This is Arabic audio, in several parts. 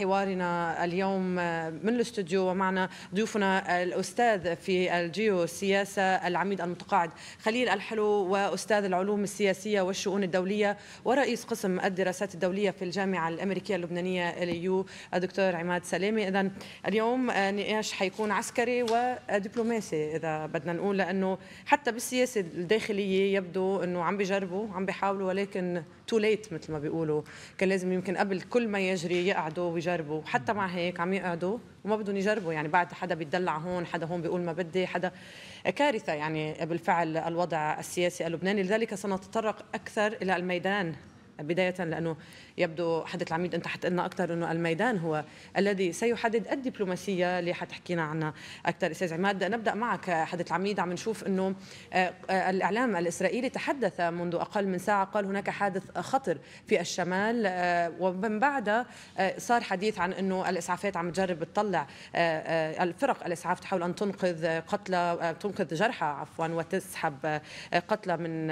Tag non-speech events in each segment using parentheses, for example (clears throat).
حوارنا اليوم آه، من الاستوديو ومعنا ضيوفنا آه، الاستاذ في الجيو سياسه العميد المتقاعد خليل الحلو واستاذ العلوم السياسيه والشؤون الدوليه ورئيس قسم الدراسات الدوليه في الجامعه الامريكيه اللبنانيه اليو الدكتور عماد سلامي اذا اليوم آه، نقاش حيكون عسكري ودبلوماسي اذا بدنا نقول لانه حتى بالسياسه الداخليه يبدو انه عم بيجربوا عم بيحاولوا ولكن تو ليت مثل ما بيقولوا كان لازم يمكن قبل كل ما يجري يقعدوا ويجربوا حتى مع هيك عم يقعدوا وما بدهم يجربوا يعني بعد حدا بيدلع هون حدا هون بيقول ما بدي حدا كارثه يعني بالفعل الوضع السياسي اللبناني لذلك سنتطرق اكثر الى الميدان بدايه لانه يبدو حدث العميد انت حتقلنا اكثر انه الميدان هو الذي سيحدد الدبلوماسيه اللي حتحكينا عنها اكثر استاذ عماد نبدا معك حدث العميد عم نشوف انه آه، آه، الاعلام الاسرائيلي تحدث منذ اقل من ساعه قال هناك حادث خطر في الشمال آه، ومن بعدها صار حديث عن انه الاسعافات عم تجرب تطلع الفرق الاسعاف تحاول ان تنقذ قتلى تنقذ جرحى عفوا وتسحب قتلى من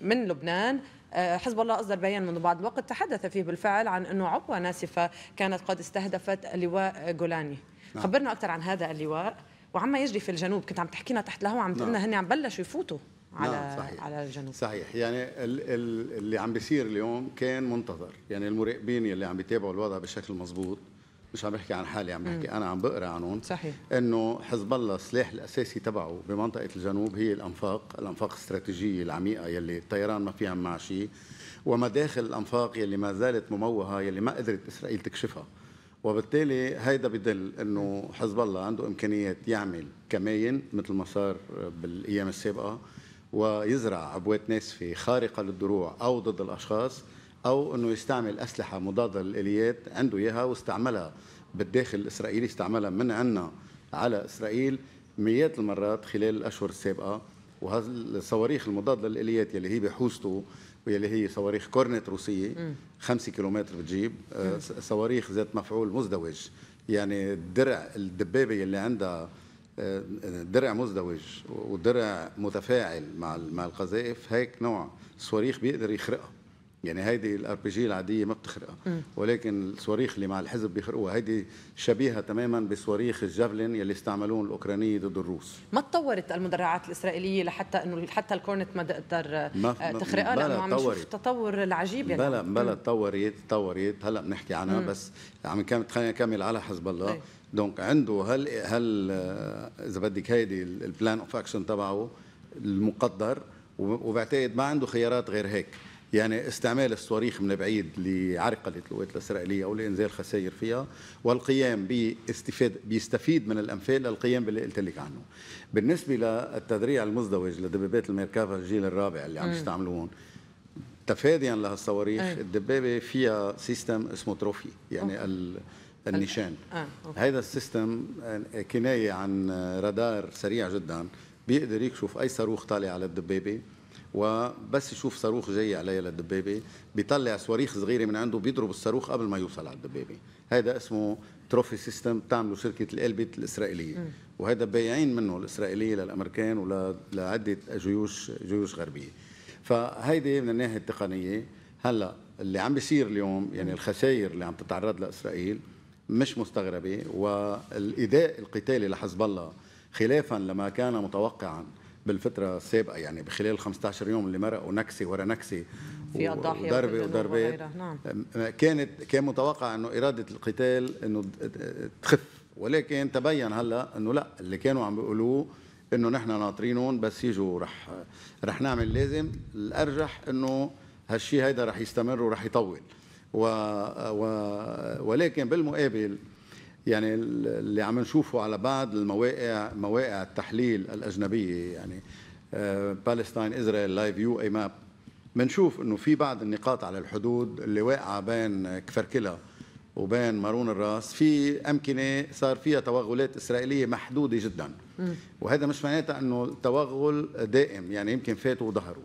من لبنان آه، حزب الله أصدر بيان منذ بعض الوقت تحدث فيه بالفعل عن أنه عبوة ناسفة كانت قد استهدفت لواء جولاني نعم. خبرنا أكثر عن هذا اللواء وعما يجري في الجنوب كنت عم تحكينا تحت الهواء عم نعم. تقولنا نعم. هن عم بلشوا يفوتوا على نعم صحيح. على الجنوب صحيح يعني اللي عم بيصير اليوم كان منتظر يعني المراقبين اللي عم بيتابعوا الوضع بشكل مضبوط مش عم بحكي عن حالي عم بحكي انا عم بقرا عنهم صحيح انه حزب الله السلاح الاساسي تبعه بمنطقه الجنوب هي الانفاق، الانفاق الاستراتيجيه العميقه يلي الطيران ما فيها مع شيء ومداخل الانفاق يلي ما زالت مموهه يلي ما قدرت اسرائيل تكشفها وبالتالي هيدا بدل انه حزب الله عنده امكانيات يعمل كماين مثل ما صار بالايام السابقه ويزرع عبوات ناسفه خارقه للدروع او ضد الاشخاص او انه يستعمل اسلحه مضاده للاليات عنده اياها واستعملها بالداخل الاسرائيلي استعملها من عنا على اسرائيل مئات المرات خلال الاشهر السابقه وهذا الصواريخ المضاده للاليات يلي هي بحوزته واللي هي صواريخ كورنت روسيه 5 كيلومتر بتجيب آه، صواريخ ذات مفعول مزدوج يعني الدرع الدبابه اللي عندها آه، درع مزدوج ودرع متفاعل مع مع القذائف هيك نوع صواريخ بيقدر يخرقها يعني هيدي الار بي جي العاديه ما بتخرقها ولكن الصواريخ اللي مع الحزب بيخرقوها هيدي شبيهه تماما بصواريخ الجافلين يلي استعملوهم الاوكرانيه ضد الروس ما تطورت المدرعات الاسرائيليه لحتى انه حتى الكورنت ما تقدر آه، تخرقها لانه عم نشوف التطور العجيب يعني بلا بلا تطورت تطورت هلا بنحكي عنها مم. بس عم خلينا نكمل على حزب الله أي. طيب. دونك عنده هل هل آه، اذا بدك هيدي البلان اوف اكشن تبعه المقدر وبعتقد ما عنده خيارات غير هيك يعني استعمال الصواريخ من بعيد لعرقلة القوات الإسرائيلية أو لإنزال خسائر فيها والقيام باستفادة بيستفيد من الأنفال للقيام باللي قلت لك عنه بالنسبة للتدريع المزدوج لدبابات الميركافا الجيل الرابع اللي عم يستعملوهم تفاديا لهالصواريخ أيه. الدبابه فيها سيستم اسمه تروفي يعني أوه. النشان آه. هذا السيستم آه، كنايه عن رادار سريع جدا بيقدر يكشف اي صاروخ طالع على الدبابه وبس يشوف صاروخ جاي علي للدبابه بيطلع صواريخ صغيره من عنده بيضرب الصاروخ قبل ما يوصل على الدبابه هذا اسمه تروفي سيستم بتعمله شركه الالبت الاسرائيليه وهذا بايعين منه الاسرائيليه للامريكان ولعده جيوش جيوش غربيه فهيدي من الناحيه التقنيه هلا اللي عم بيصير اليوم يعني الخسائر اللي عم تتعرض لها اسرائيل مش مستغربه والاداء القتالي لحزب الله خلافا لما كان متوقعا بالفتره السابقه يعني بخلال 15 يوم اللي مرقوا نكسه ورا نكسه وضربه وضربات نعم. كانت كان متوقع انه اراده القتال انه تخف ولكن تبين هلا انه لا اللي كانوا عم بيقولوه انه نحن ناطرينهم بس يجوا رح رح نعمل لازم الارجح انه هالشيء هيدا رح يستمر ورح يطول و... و... ولكن بالمقابل يعني اللي عم نشوفه على بعض المواقع مواقع التحليل الاجنبيه يعني بالستاين اسرائيل لايف يو اي ماب بنشوف انه في بعض النقاط على الحدود اللي واقعه بين كفركلا وبين مارون الراس في امكنه صار فيها توغلات اسرائيليه محدوده جدا وهذا مش معناتها انه التوغل دائم يعني يمكن فاتوا وظهروا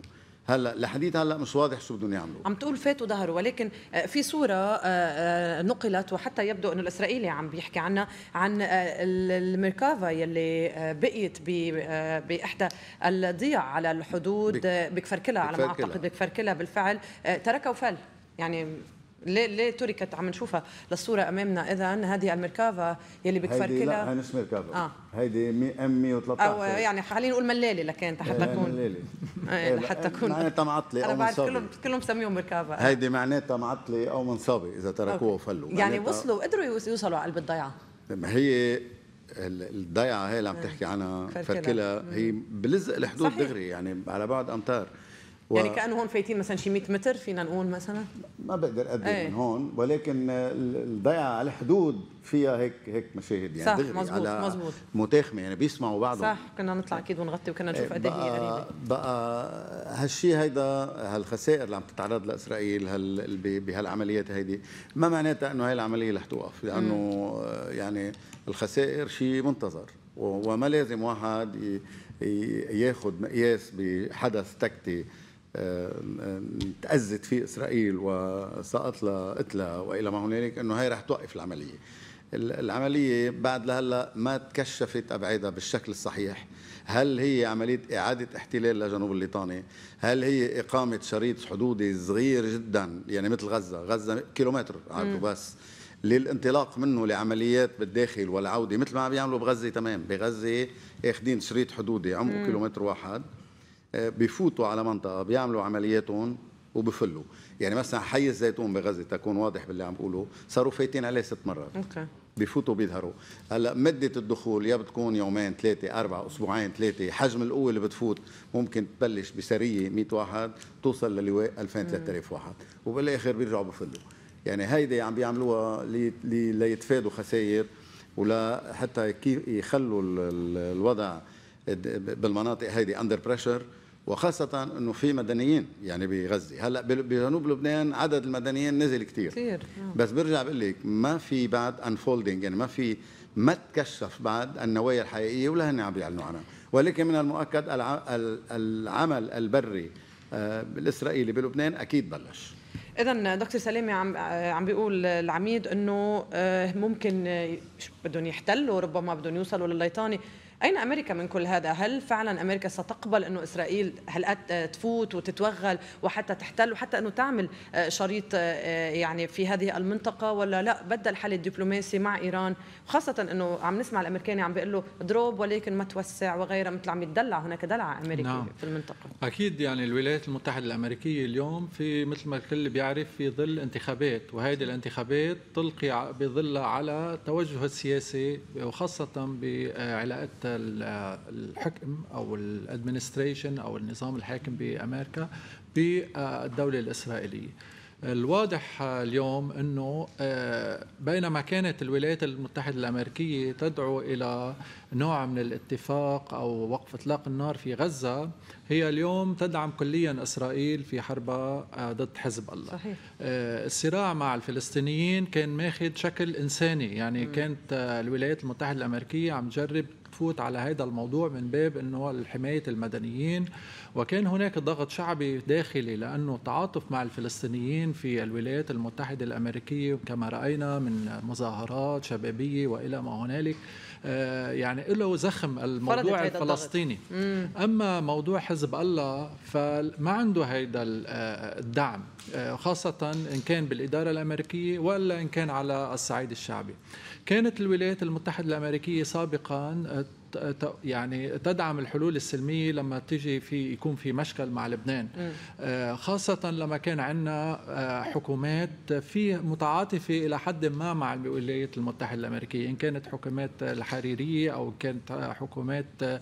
هلا لحديت هلا مش واضح شو بدهم يعملوا عم تقول فاتوا ظهروا ولكن آه، في صوره آه، آه، نقلت وحتى يبدو انه الاسرائيلي عم بيحكي عنها عن الميركافا يلي بقيت باحدى الضيع على الحدود بكفركلها على ما اعتقد بكفركلها بالفعل تركها وفل يعني ليه ليه تركت عم نشوفها للصوره امامنا اذا هذه المركافه يلي بتفركلها لا مش نص مركافه آه. هيدي ام 113 او يعني خلينا نقول ملاله لكن حتى إيه، تكون ملاله (laughs) إيه، حتى تكون معناتها معطله او منصابه كلهم كلهم بسميهم مركافه هيدي معناتها معطله او منصابه اذا تركوها وفلوا يعني وصلوا قدروا يوصلوا على قلب الضيعه ما هي الضيعه هي اللي عم إيه. تحكي عنها فركلها هي بلزق الحدود دغري يعني على بعد امتار و... يعني كانه هون فايتين مثلا شي 100 متر فينا نقول مثلا ما بقدر اقدر ايه. من هون ولكن الضيعه على الحدود فيها هيك هيك مشاهد يعني صح مزبوط على مزبوط متاخمه يعني بيسمعوا بعضهم صح كنا نطلع اكيد ونغطي وكنا نشوف إيه، قد ايه هي قريبه بقى هالشيء هيدا هالخسائر اللي عم تتعرض لاسرائيل هال بهالعمليات هيدي ما معناتها انه هاي العمليه رح توقف لانه يعني الخسائر شيء منتظر وما لازم واحد ياخذ مقياس بحدث تكتي تأذت فيه إسرائيل وسقط لقتلها وإلى ما هنالك أنه هي رح توقف العملية العملية بعد لهلا ما تكشفت أبعادها بالشكل الصحيح هل هي عملية إعادة احتلال لجنوب الليطاني هل هي إقامة شريط حدودي صغير جدا يعني مثل غزة غزة كيلومتر عرضه بس للانطلاق منه لعمليات بالداخل والعودة مثل ما عم بغزة تمام بغزة اخذين شريط حدودي عمقه كيلومتر واحد بفوتوا على منطقه بيعملوا عملياتهم وبفلوا يعني مثلا حي الزيتون بغزه تكون واضح باللي عم بقوله صاروا فايتين عليه ست مرات اوكي بفوتوا بيظهروا هلا مده الدخول يا بتكون يومين ثلاثه اربعه اسبوعين ثلاثه حجم القوه اللي بتفوت ممكن تبلش بسريه 100 واحد توصل للواء 2000 3000 واحد وبالاخر بيرجعوا بفلوا يعني هيدي عم بيعملوها ليتفادوا خسائر ولا حتى كيف يخلوا الوضع بالمناطق هيدي اندر بريشر وخاصة أنه في مدنيين يعني بغزة هلا بجنوب لبنان عدد المدنيين نزل كثير كثير آه. بس برجع بقول لك ما في بعد انفولدنج يعني ما في ما تكشف بعد النوايا الحقيقية ولا هن عم بيعلنوا عنها ولكن من المؤكد العمل البري آه، الإسرائيلي بلبنان أكيد بلش اذا دكتور سلامه عم عم بيقول العميد انه آه، ممكن بدهم يحتلوا ربما بدهم يوصلوا للليطانه أين أمريكا من كل هذا؟ هل فعلا أمريكا ستقبل أنه إسرائيل هل تفوت وتتوغل وحتى تحتل وحتى أنه تعمل آه، شريط آه، آه، يعني في هذه المنطقة ولا لا بدل الحل الدبلوماسي مع إيران خاصة أنه عم نسمع الأمريكاني عم بيقول له دروب ولكن ما توسع وغيرها مثل عم يتدلع هناك دلع أمريكي نعم. في المنطقة أكيد يعني الولايات المتحدة الأمريكية اليوم في مثل ما الكل بيعرف في ظل انتخابات وهذه الانتخابات تلقي بظلها على توجه السياسي وخاصة بعلاقتها الحكم او الادمنستريشن او النظام الحاكم بامريكا بالدوله الاسرائيليه الواضح اليوم انه آه، بينما كانت الولايات المتحده الامريكيه تدعو الى نوع من الاتفاق او وقف اطلاق النار في غزه هي اليوم تدعم كليا اسرائيل في حربها آه، ضد حزب الله صحيح. آه، الصراع مع الفلسطينيين كان ماخذ شكل انساني يعني م. كانت الولايات المتحده الامريكيه عم تجرب تفوت على هذا الموضوع من باب انه حمايه المدنيين وكان هناك ضغط شعبي داخلي لانه التعاطف مع الفلسطينيين في الولايات المتحده الامريكيه كما راينا من مظاهرات شبابيه والى ما هنالك آه، يعني له زخم الموضوع الفلسطيني اما موضوع حزب الله فما عنده هيدا آه، الدعم آه، خاصه ان كان بالاداره الامريكيه ولا ان كان على الصعيد الشعبي كانت الولايات المتحدة الأمريكية سابقا يعني تدعم الحلول السلميه لما تيجي في يكون في مشكل مع لبنان آه، خاصه لما كان عندنا آه، حكومات في متعاطفه الى حد ما مع الولايات المتحده الامريكيه ان كانت حكومات الحريريه او كانت حكومات آه،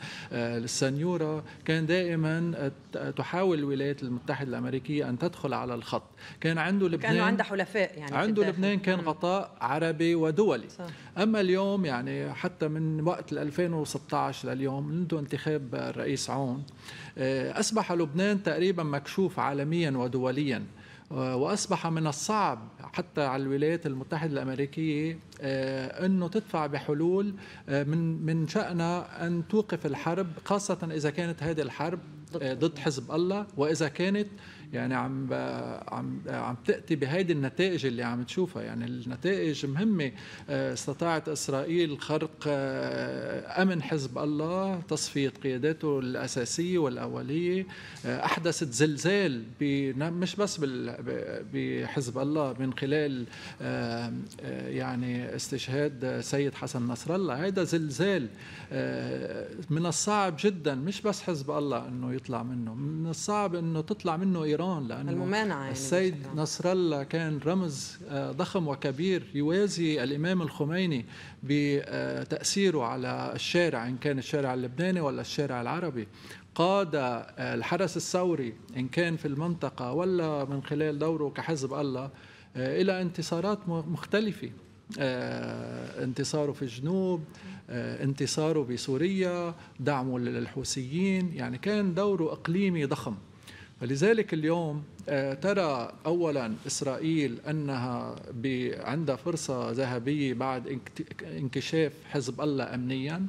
السنيوره كان دائما تحاول الولايات المتحده الامريكيه ان تدخل على الخط كان عنده لبنان كان عنده حلفاء يعني عنده لبنان كان غطاء عربي ودولي صح. اما اليوم يعني حتى من وقت 2016 لليوم منذ انتخاب الرئيس عون آه، اصبح لبنان تقريبا مكشوف عالميا ودوليا آه، واصبح من الصعب حتى على الولايات المتحده الامريكيه آه، انه تدفع بحلول من من شانها ان توقف الحرب خاصه اذا كانت هذه الحرب ضد حزب الله واذا كانت يعني عم عم عم تاتي بهيدي النتائج اللي عم تشوفها يعني النتائج مهمه آه، استطاعت اسرائيل خرق آه، امن حزب الله تصفيه قياداته الاساسيه والاوليه آه، احدثت زلزال مش بس بحزب الله من خلال يعني استشهاد سيد حسن نصر الله هذا زلزال من الصعب جدا مش بس حزب الله انه يطلع منه من الصعب انه تطلع منه إيران لأنه الممانعة يعني السيد نصر الله كان رمز آه، ضخم وكبير يوازي الإمام الخميني بتأثيره على الشارع إن كان الشارع اللبناني ولا الشارع العربي قاد آه، الحرس الثوري إن كان في المنطقة ولا من خلال دوره كحزب الله آه، إلى انتصارات مختلفة انتصاره في الجنوب انتصاره بسوريا دعمه للحوثيين يعني كان دوره إقليمي ضخم فلذلك اليوم آه، ترى اولا اسرائيل انها عندها فرصه ذهبيه بعد انكشاف حزب الله امنيا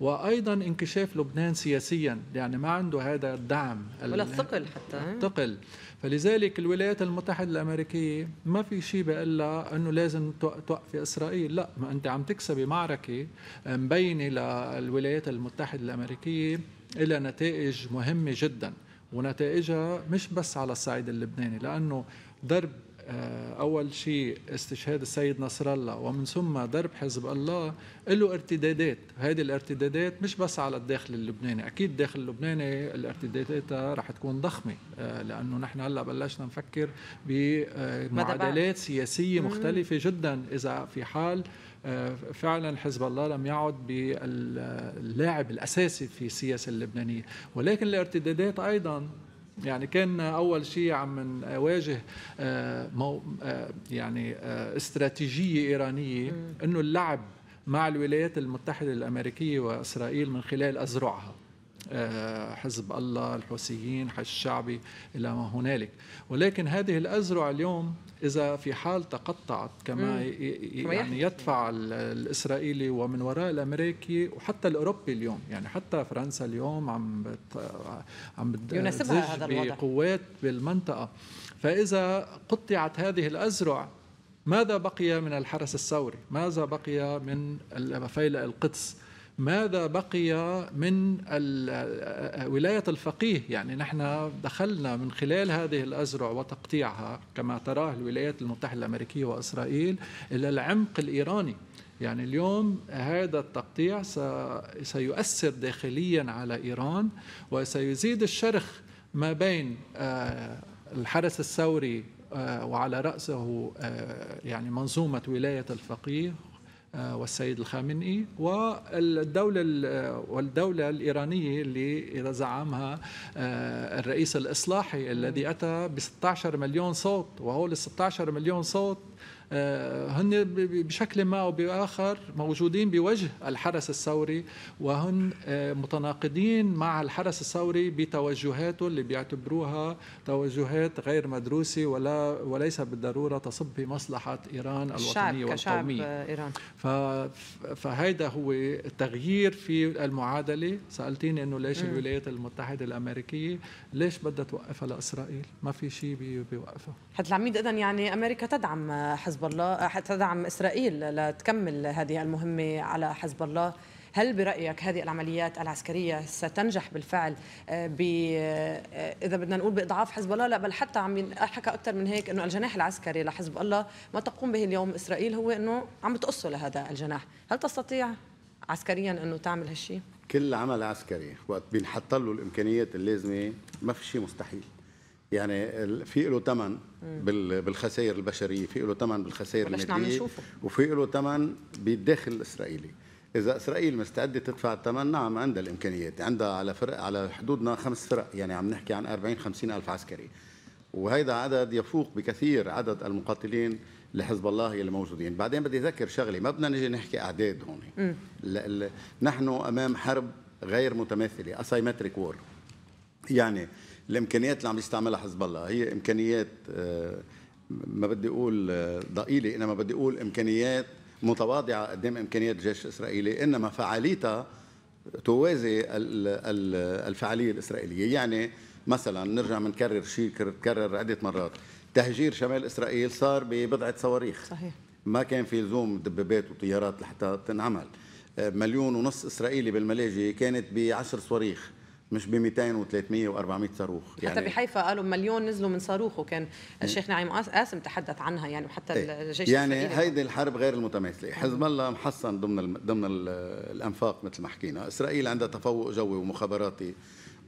وايضا انكشاف لبنان سياسيا يعني ما عنده هذا الدعم ولا الثقل حتى الثقل فلذلك الولايات المتحده الامريكيه ما في شيء بقلها انه لازم توقفي اسرائيل لا ما انت عم تكسبي معركه آه، مبينه للولايات المتحده الامريكيه إلى نتائج مهمة جدا ونتائجها مش بس على الصعيد اللبناني لأنه ضرب آه، أول شيء استشهاد السيد نصر الله ومن ثم ضرب حزب الله له ارتدادات هذه الارتدادات مش بس على الداخل اللبناني أكيد الداخل اللبناني الارتدادات رح تكون ضخمة آه، لأنه نحن هلأ بلشنا نفكر بمعادلات سياسية مختلفة جدا إذا في حال آه، فعلا حزب الله لم يعد باللاعب الأساسي في السياسة اللبنانية ولكن الارتدادات أيضا يعني كان اول شيء عم نواجه آه، آه، يعني استراتيجيه ايرانيه انه اللعب مع الولايات المتحده الامريكيه واسرائيل من خلال ازرعها حزب الله الحوثيين حشد الشعبي الى ما هنالك ولكن هذه الازرع اليوم اذا في حال تقطعت كما يعني يدفع الاسرائيلي ومن وراء الامريكي وحتى الاوروبي اليوم يعني حتى فرنسا اليوم عم بت عم بتزج بقوات بالمنطقه فاذا قطعت هذه الازرع ماذا بقي من الحرس الثوري؟ ماذا بقي من فيلق القدس؟ ماذا بقي من ولاية الفقيه يعني نحن دخلنا من خلال هذه الأزرع وتقطيعها كما تراه الولايات المتحدة الأمريكية وإسرائيل إلى العمق الإيراني يعني اليوم هذا التقطيع سيؤثر داخليا على إيران وسيزيد الشرخ ما بين آه، الحرس الثوري آه، وعلى رأسه آه، يعني منظومة ولاية الفقيه آه، والسيد الخامنئي والدولة آه، والدولة الإيرانية اللي إذا زعمها آه، الرئيس الإصلاحي الذي أتى ب 16 مليون صوت وهو ال 16 مليون صوت آه، هن بشكل ما او باخر موجودين بوجه الحرس الثوري وهن آه، متناقضين مع الحرس الثوري بتوجهاته اللي بيعتبروها توجهات غير مدروسه ولا وليس بالضروره تصب بمصلحه ايران الوطنيه والقوميه آه، ايران فهيدا هو تغيير في المعادله سالتيني انه ليش الولايات المتحده الامريكيه ليش بدها توقفها لاسرائيل ما في شيء بيوقفها حد العميد اذا يعني امريكا تدعم حزب حزب الله تدعم إسرائيل لتكمل هذه المهمة على حزب الله هل برأيك هذه العمليات العسكرية ستنجح بالفعل آه، ب آه، إذا بدنا نقول بإضعاف حزب الله لا بل حتى عم ينحكى أكثر من هيك إنه الجناح العسكري لحزب الله ما تقوم به اليوم إسرائيل هو إنه عم تقصه لهذا الجناح هل تستطيع عسكريا إنه تعمل هالشيء؟ كل عمل عسكري وقت بينحط له الإمكانيات اللازمة ما في شيء مستحيل يعني في له ثمن بالخسائر البشريه في له ثمن بالخسائر الماديه وفي له ثمن بالداخل الاسرائيلي اذا اسرائيل مستعده تدفع الثمن نعم عندها الامكانيات عندها على فرق على حدودنا خمس فرق يعني عم نحكي عن 40 50 الف عسكري وهذا عدد يفوق بكثير عدد المقاتلين لحزب الله اللي موجودين بعدين بدي اذكر شغله ما بدنا نجي نحكي اعداد هون نحن امام حرب غير متماثله اسايمتريك وور يعني الامكانيات اللي عم يستعملها حزب الله هي امكانيات آه، ما بدي اقول آه، ضئيله انما بدي اقول امكانيات متواضعه قدام امكانيات الجيش الاسرائيلي انما فعاليتها توازي الفعاليه الاسرائيليه يعني مثلا نرجع بنكرر شيء كرر عده مرات تهجير شمال اسرائيل صار ببضعه صواريخ صحيح ما كان في لزوم دبابات وطيارات لحتى تنعمل آه، مليون ونص اسرائيلي بالملاجئ كانت بعشر صواريخ مش ب 200 و300 و400 صاروخ يعني حتى بحيفا قالوا مليون نزلوا من صاروخ وكان الشيخ نعيم قاسم تحدث عنها يعني وحتى إيه؟ الجيش يعني هيدي الحرب غير المتماثله حزب الله محصن ضمن ضمن الانفاق مثل ما حكينا اسرائيل عندها تفوق جوي ومخابراتي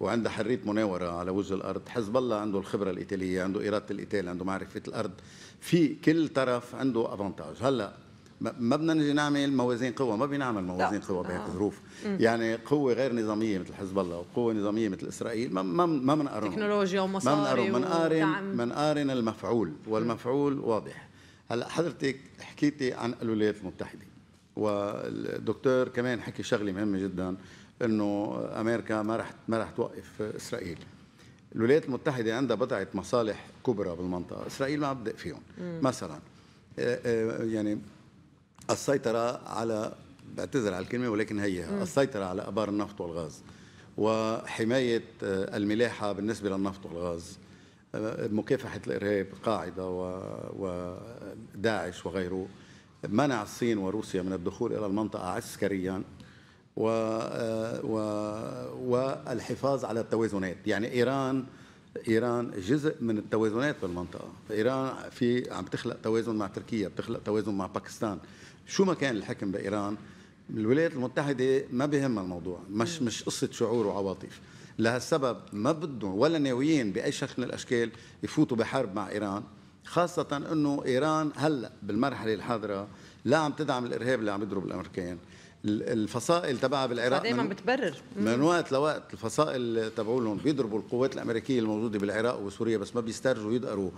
وعندها حريه مناوره على وجه الارض حزب الله عنده الخبره القتاليه عنده اراده القتال عنده معرفه الارض في كل طرف عنده افانتاج هلا ما بدنا نجي نعمل موازين قوى ما بنعمل موازين قوى بهيك آه. ظروف يعني قوه غير نظاميه مثل حزب الله وقوه نظاميه مثل اسرائيل ما ما ما بنقارن تكنولوجيا ومصاري ما بنقارن بنقارن المفعول والمفعول واضح هلا حضرتك حكيتي عن الولايات المتحده والدكتور كمان حكي شغله مهمه جدا انه امريكا ما رح ما رح توقف اسرائيل الولايات المتحده عندها بضعه مصالح كبرى بالمنطقه اسرائيل ما بدأ فيهم مثلا آه، آه، يعني السيطرة على بعتذر على الكلمة ولكن هي السيطرة على أبار النفط والغاز وحماية الملاحة بالنسبة للنفط والغاز آه، مكافحة الإرهاب قاعدة وداعش وغيره منع الصين وروسيا من الدخول إلى المنطقة عسكريا آه، و... والحفاظ على التوازنات يعني إيران ايران جزء من التوازنات بالمنطقه، ايران في عم تخلق توازن مع تركيا، بتخلق توازن مع باكستان، شو ما كان الحكم بايران الولايات المتحده ما بهم الموضوع مش مش قصه شعور وعواطف لهالسبب ما بدهم ولا ناويين باي شكل من الاشكال يفوتوا بحرب مع ايران خاصة انه ايران هلا بالمرحلة الحاضرة لا عم تدعم الارهاب اللي عم يضرب الامريكان الفصائل تبعها بالعراق دائما بتبرر من وقت لوقت الفصائل تبعولهم بيضربوا القوات الامريكيه الموجوده بالعراق وسوريا بس ما بيسترجوا يدقروا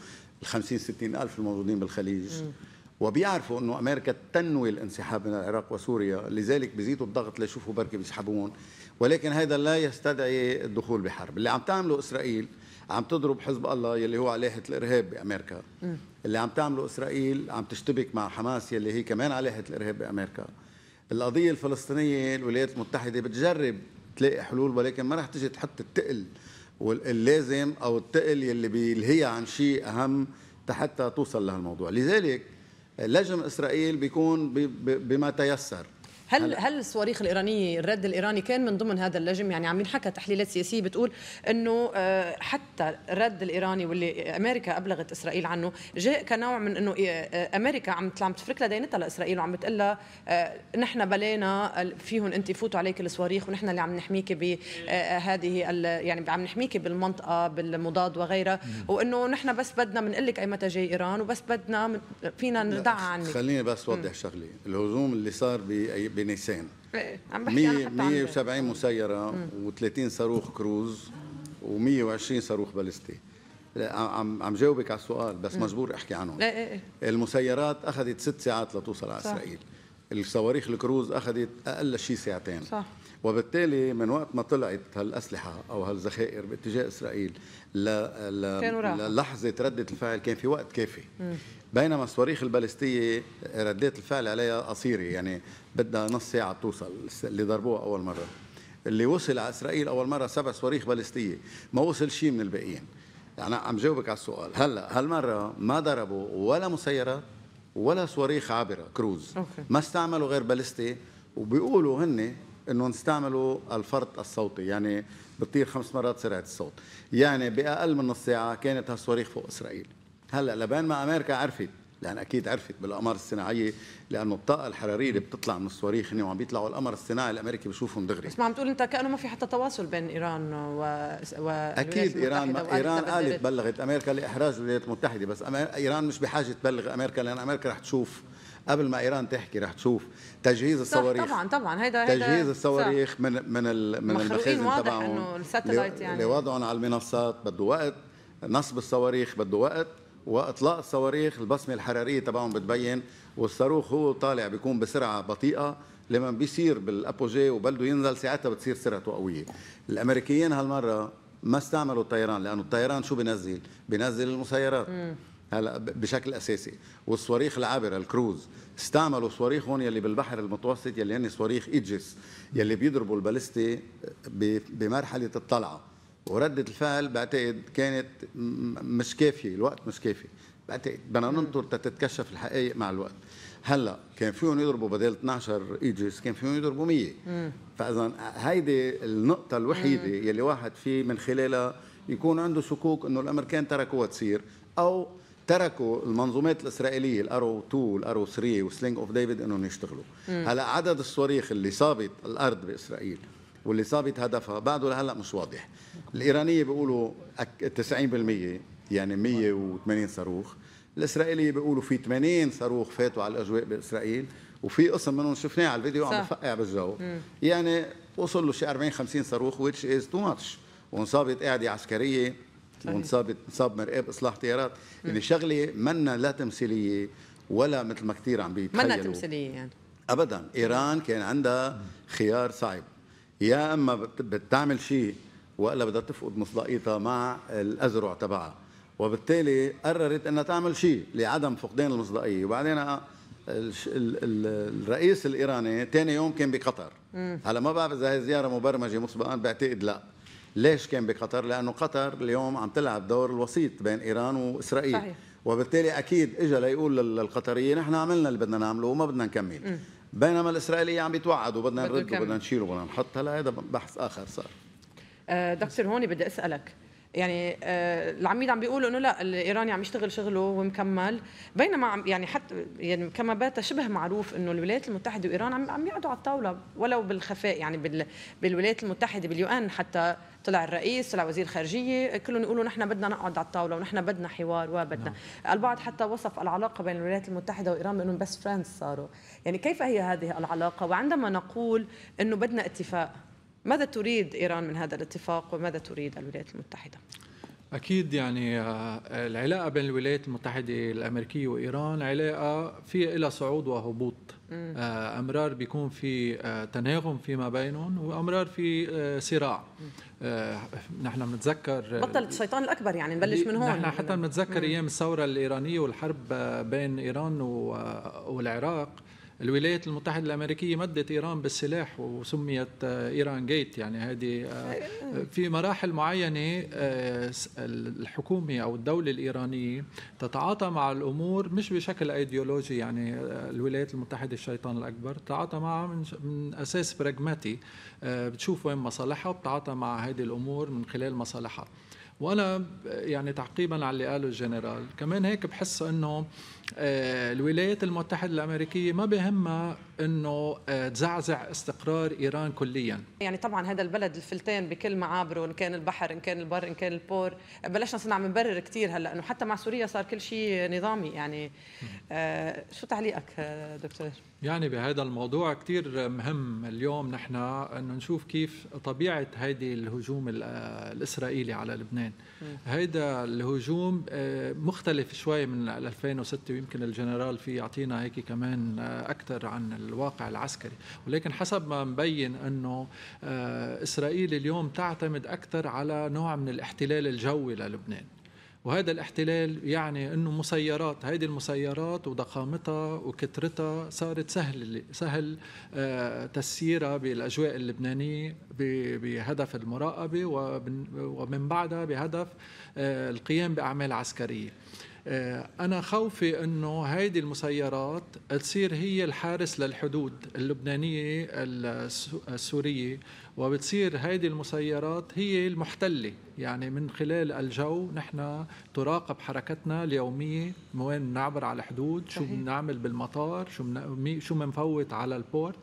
ال 50 60 الف الموجودين بالخليج مم. وبيعرفوا انه امريكا تنوي الانسحاب من العراق وسوريا لذلك بيزيدوا الضغط ليشوفوا بركي بيسحبون ولكن هذا لا يستدعي الدخول بحرب اللي عم تعمله اسرائيل عم تضرب حزب الله يلي هو عليهة الارهاب بامريكا اللي عم تعمله اسرائيل عم تشتبك مع حماس يلي هي كمان عليهة الارهاب بامريكا القضيه الفلسطينيه الولايات المتحده بتجرب تلاقي حلول ولكن ما رح تجي تحط التقل اللازم او التقل يلي بيلهيها عن شيء اهم حتى توصل لهالموضوع لذلك لجم اسرائيل بيكون بما تيسر هل هل, الصواريخ الايرانيه الرد الايراني كان من ضمن هذا اللجم يعني عم ينحكى تحليلات سياسيه بتقول انه آه، حتى الرد الايراني واللي امريكا ابلغت اسرائيل عنه جاء كنوع من انه آه، آه، امريكا عم عم تفرك لها دينتها لاسرائيل وعم بتقول نحن بلينا فيهم انت فوتوا عليك الصواريخ ونحن اللي عم نحميكي بهذه يعني عم نحميكي بالمنطقه بالمضاد وغيرها وانه نحن بس بدنا بنقول لك ايمتى جاي ايران وبس بدنا فينا نردعها عنك خليني بس اوضح شغله الهجوم اللي صار بنيسان ايه عم بحكي 100 170 مسيره و30 صاروخ كروز و120 صاروخ باليستي عم عم جاوبك على السؤال بس مجبور احكي عنهم إيه،, ايه ايه المسيرات اخذت ست ساعات لتوصل على صح. اسرائيل الصواريخ الكروز اخذت اقل شيء ساعتين صح وبالتالي من وقت ما طلعت هالاسلحه او هالذخائر باتجاه اسرائيل ل... ل... للحظه رده الفعل كان في وقت كافي بينما الصواريخ البالستيه ردات الفعل عليها قصيره يعني بدها نص ساعه توصل اللي ضربوها اول مره اللي وصل على اسرائيل اول مره سبع صواريخ بالستيه ما وصل شيء من الباقيين يعني عم جاوبك على السؤال هلا هالمره ما ضربوا ولا مسيره ولا صواريخ عابره كروز أوكي. ما استعملوا غير بالستي وبيقولوا هن انهم استعملوا الفرط الصوتي يعني بتطير خمس مرات سرعه الصوت يعني باقل من نص ساعه كانت هالصواريخ فوق اسرائيل هلا لبين ما امريكا عرفت لان اكيد عرفت بالاقمار الصناعيه لانه الطاقه الحراريه اللي بتطلع من الصواريخ هن وعم بيطلعوا القمر الصناعي الامريكي بشوفهم دغري بس ما عم تقول انت كانه ما في حتى تواصل بين ايران و, و... اكيد ايران ايران قالت بلغت امريكا لاحراج الولايات المتحده بس أمر... ايران مش بحاجه تبلغ امريكا لان امريكا رح تشوف قبل ما ايران تحكي رح تشوف تجهيز الصواريخ طبعا طبعا هيدا هيدا تجهيز الصواريخ من من من المخازن تبعهم انه الساتلايت يعني لوضعهم على المنصات بده وقت نصب الصواريخ بده وقت واطلاق الصواريخ البصمه الحراريه تبعهم بتبين والصاروخ هو طالع بيكون بسرعه بطيئه لما بيصير بالابوجي وبلده ينزل ساعتها بتصير سرعته قويه الامريكيين هالمره ما استعملوا الطيران لانه الطيران شو بنزل بنزل المسيرات هلا بشكل اساسي والصواريخ العابره الكروز استعملوا صواريخ هون يلي بالبحر المتوسط يلي هن يعني صواريخ ايجس يلي بيضربوا البالستي بمرحله الطلعه وردة الفعل بعتقد كانت مش كافية الوقت مش كافي بعتقد بدنا ننطر تتكشف الحقائق مع الوقت هلا كان فيهم يضربوا بدل 12 ايجس كان فيهم يضربوا 100 فاذا هيدي النقطة الوحيدة مم. يلي واحد فيه من خلالها يكون عنده شكوك انه الامريكان تركوها تصير او تركوا المنظومات الاسرائيليه الارو 2 والارو 3 وسلينج اوف ديفيد انهم يشتغلوا هلا عدد الصواريخ اللي صابت الارض باسرائيل واللي صابت هدفها بعده لهلا مش واضح الايرانيه بيقولوا 90% يعني 180 صاروخ الاسرائيليه بيقولوا في 80 صاروخ فاتوا على الاجواء باسرائيل وفي قسم منهم شفناه على الفيديو عم بفقع بالجو مم. يعني وصل له شيء 40 50 صاروخ ويتش از تو ماتش وانصابت قاعده عسكريه وانصابت انصاب مرقاب اصلاح طيارات يعني شغله منا لا تمثيليه ولا مثل ما كثير عم بيتخيلوا منا تمثيليه يعني ابدا ايران كان عندها خيار صعب يا اما بتعمل شيء والا بدها تفقد مصداقيتها مع الازرع تبعها وبالتالي قررت انها تعمل شيء لعدم فقدان المصداقيه وبعدين الرئيس الايراني ثاني يوم كان بقطر هلا ما بعرف اذا هي زياره مبرمجه مسبقا بعتقد لا ليش كان بقطر لانه قطر اليوم عم تلعب دور الوسيط بين ايران واسرائيل صحيح. وبالتالي اكيد اجى ليقول للقطريه نحن عملنا اللي بدنا نعمله وما بدنا نكمل م. بينما الاسرائيليه عم بيتوعدوا بدنا نرد وبدنا نشيل وبدنا نحط هلا هذا بحث اخر صار آه، دكتور هوني بدي اسالك يعني آه، العميد عم بيقول انه لا الايراني عم يشتغل شغله ومكمل بينما عم يعني حتى يعني كما بات شبه معروف انه الولايات المتحده وايران عم عم يقعدوا على الطاوله ولو بالخفاء يعني بال بالولايات المتحده باليو ان حتى طلع الرئيس طلع وزير خارجيه كلهم يقولوا نحن بدنا نقعد على الطاوله ونحن بدنا حوار وبدنا نعم. البعض حتى وصف العلاقه بين الولايات المتحده وايران بانهم بس فريندز صاروا يعني كيف هي هذه العلاقه وعندما نقول انه بدنا اتفاق ماذا تريد إيران من هذا الاتفاق وماذا تريد الولايات المتحدة؟ أكيد يعني آه، العلاقة بين الولايات المتحدة الأمريكية وإيران علاقة فيها إلى صعود وهبوط مم. آه، أمرار بيكون في آه، تناغم فيما بينهم وأمرار في صراع نحن بنتذكر بطلت الشيطان الأكبر يعني نبلش من هون نحن حتى بنتذكر أيام الثورة الإيرانية والحرب بين إيران والعراق الولايات المتحدة الأمريكية مدت إيران بالسلاح وسميت آه، إيران جيت يعني هذه آه، في مراحل معينة آه، الحكومة أو الدولة الإيرانية تتعاطى مع الأمور مش بشكل أيديولوجي يعني الولايات المتحدة الشيطان الأكبر تتعاطى معها من أساس براغماتي بتشوف وين مصالحها وبتعاطى مع هذه الأمور من خلال مصالحها وأنا يعني تعقيبا على اللي قاله الجنرال كمان هيك بحس أنه آه، الولايات المتحدة الأمريكية ما بهمها أنه آه، تزعزع استقرار إيران كليا يعني طبعا هذا البلد الفلتان بكل معابره إن كان البحر إن كان البر إن كان البور بلشنا صرنا عم نبرر كثير هلأ أنه حتى مع سوريا صار كل شيء نظامي يعني آه شو تعليقك آه، دكتور؟ يعني بهذا الموضوع كثير مهم اليوم نحن انه نشوف كيف طبيعه هيدي الهجوم الاسرائيلي على لبنان هيدا الهجوم آه، مختلف شوي من 2006 ويمكن الجنرال في يعطينا هيك كمان آه، اكثر عن الواقع العسكري ولكن حسب ما مبين انه آه، اسرائيل اليوم تعتمد اكثر على نوع من الاحتلال الجوي للبنان وهذا الاحتلال يعني انه مسيرات هذه المسيرات وضخامتها وكثرتها صارت سهل سهل آه، تسييرها بالاجواء اللبنانيه بهدف المراقبه ومن بعدها بهدف آه، القيام باعمال عسكريه آه، أنا خوفي أنه هيدي المسيرات تصير هي الحارس للحدود اللبنانية السورية وبتصير هيدي المسيرات هي المحتلة يعني من خلال الجو نحن تراقب حركتنا اليومية وين نعبر على الحدود شو بنعمل بالمطار شو شو بنفوت على البورت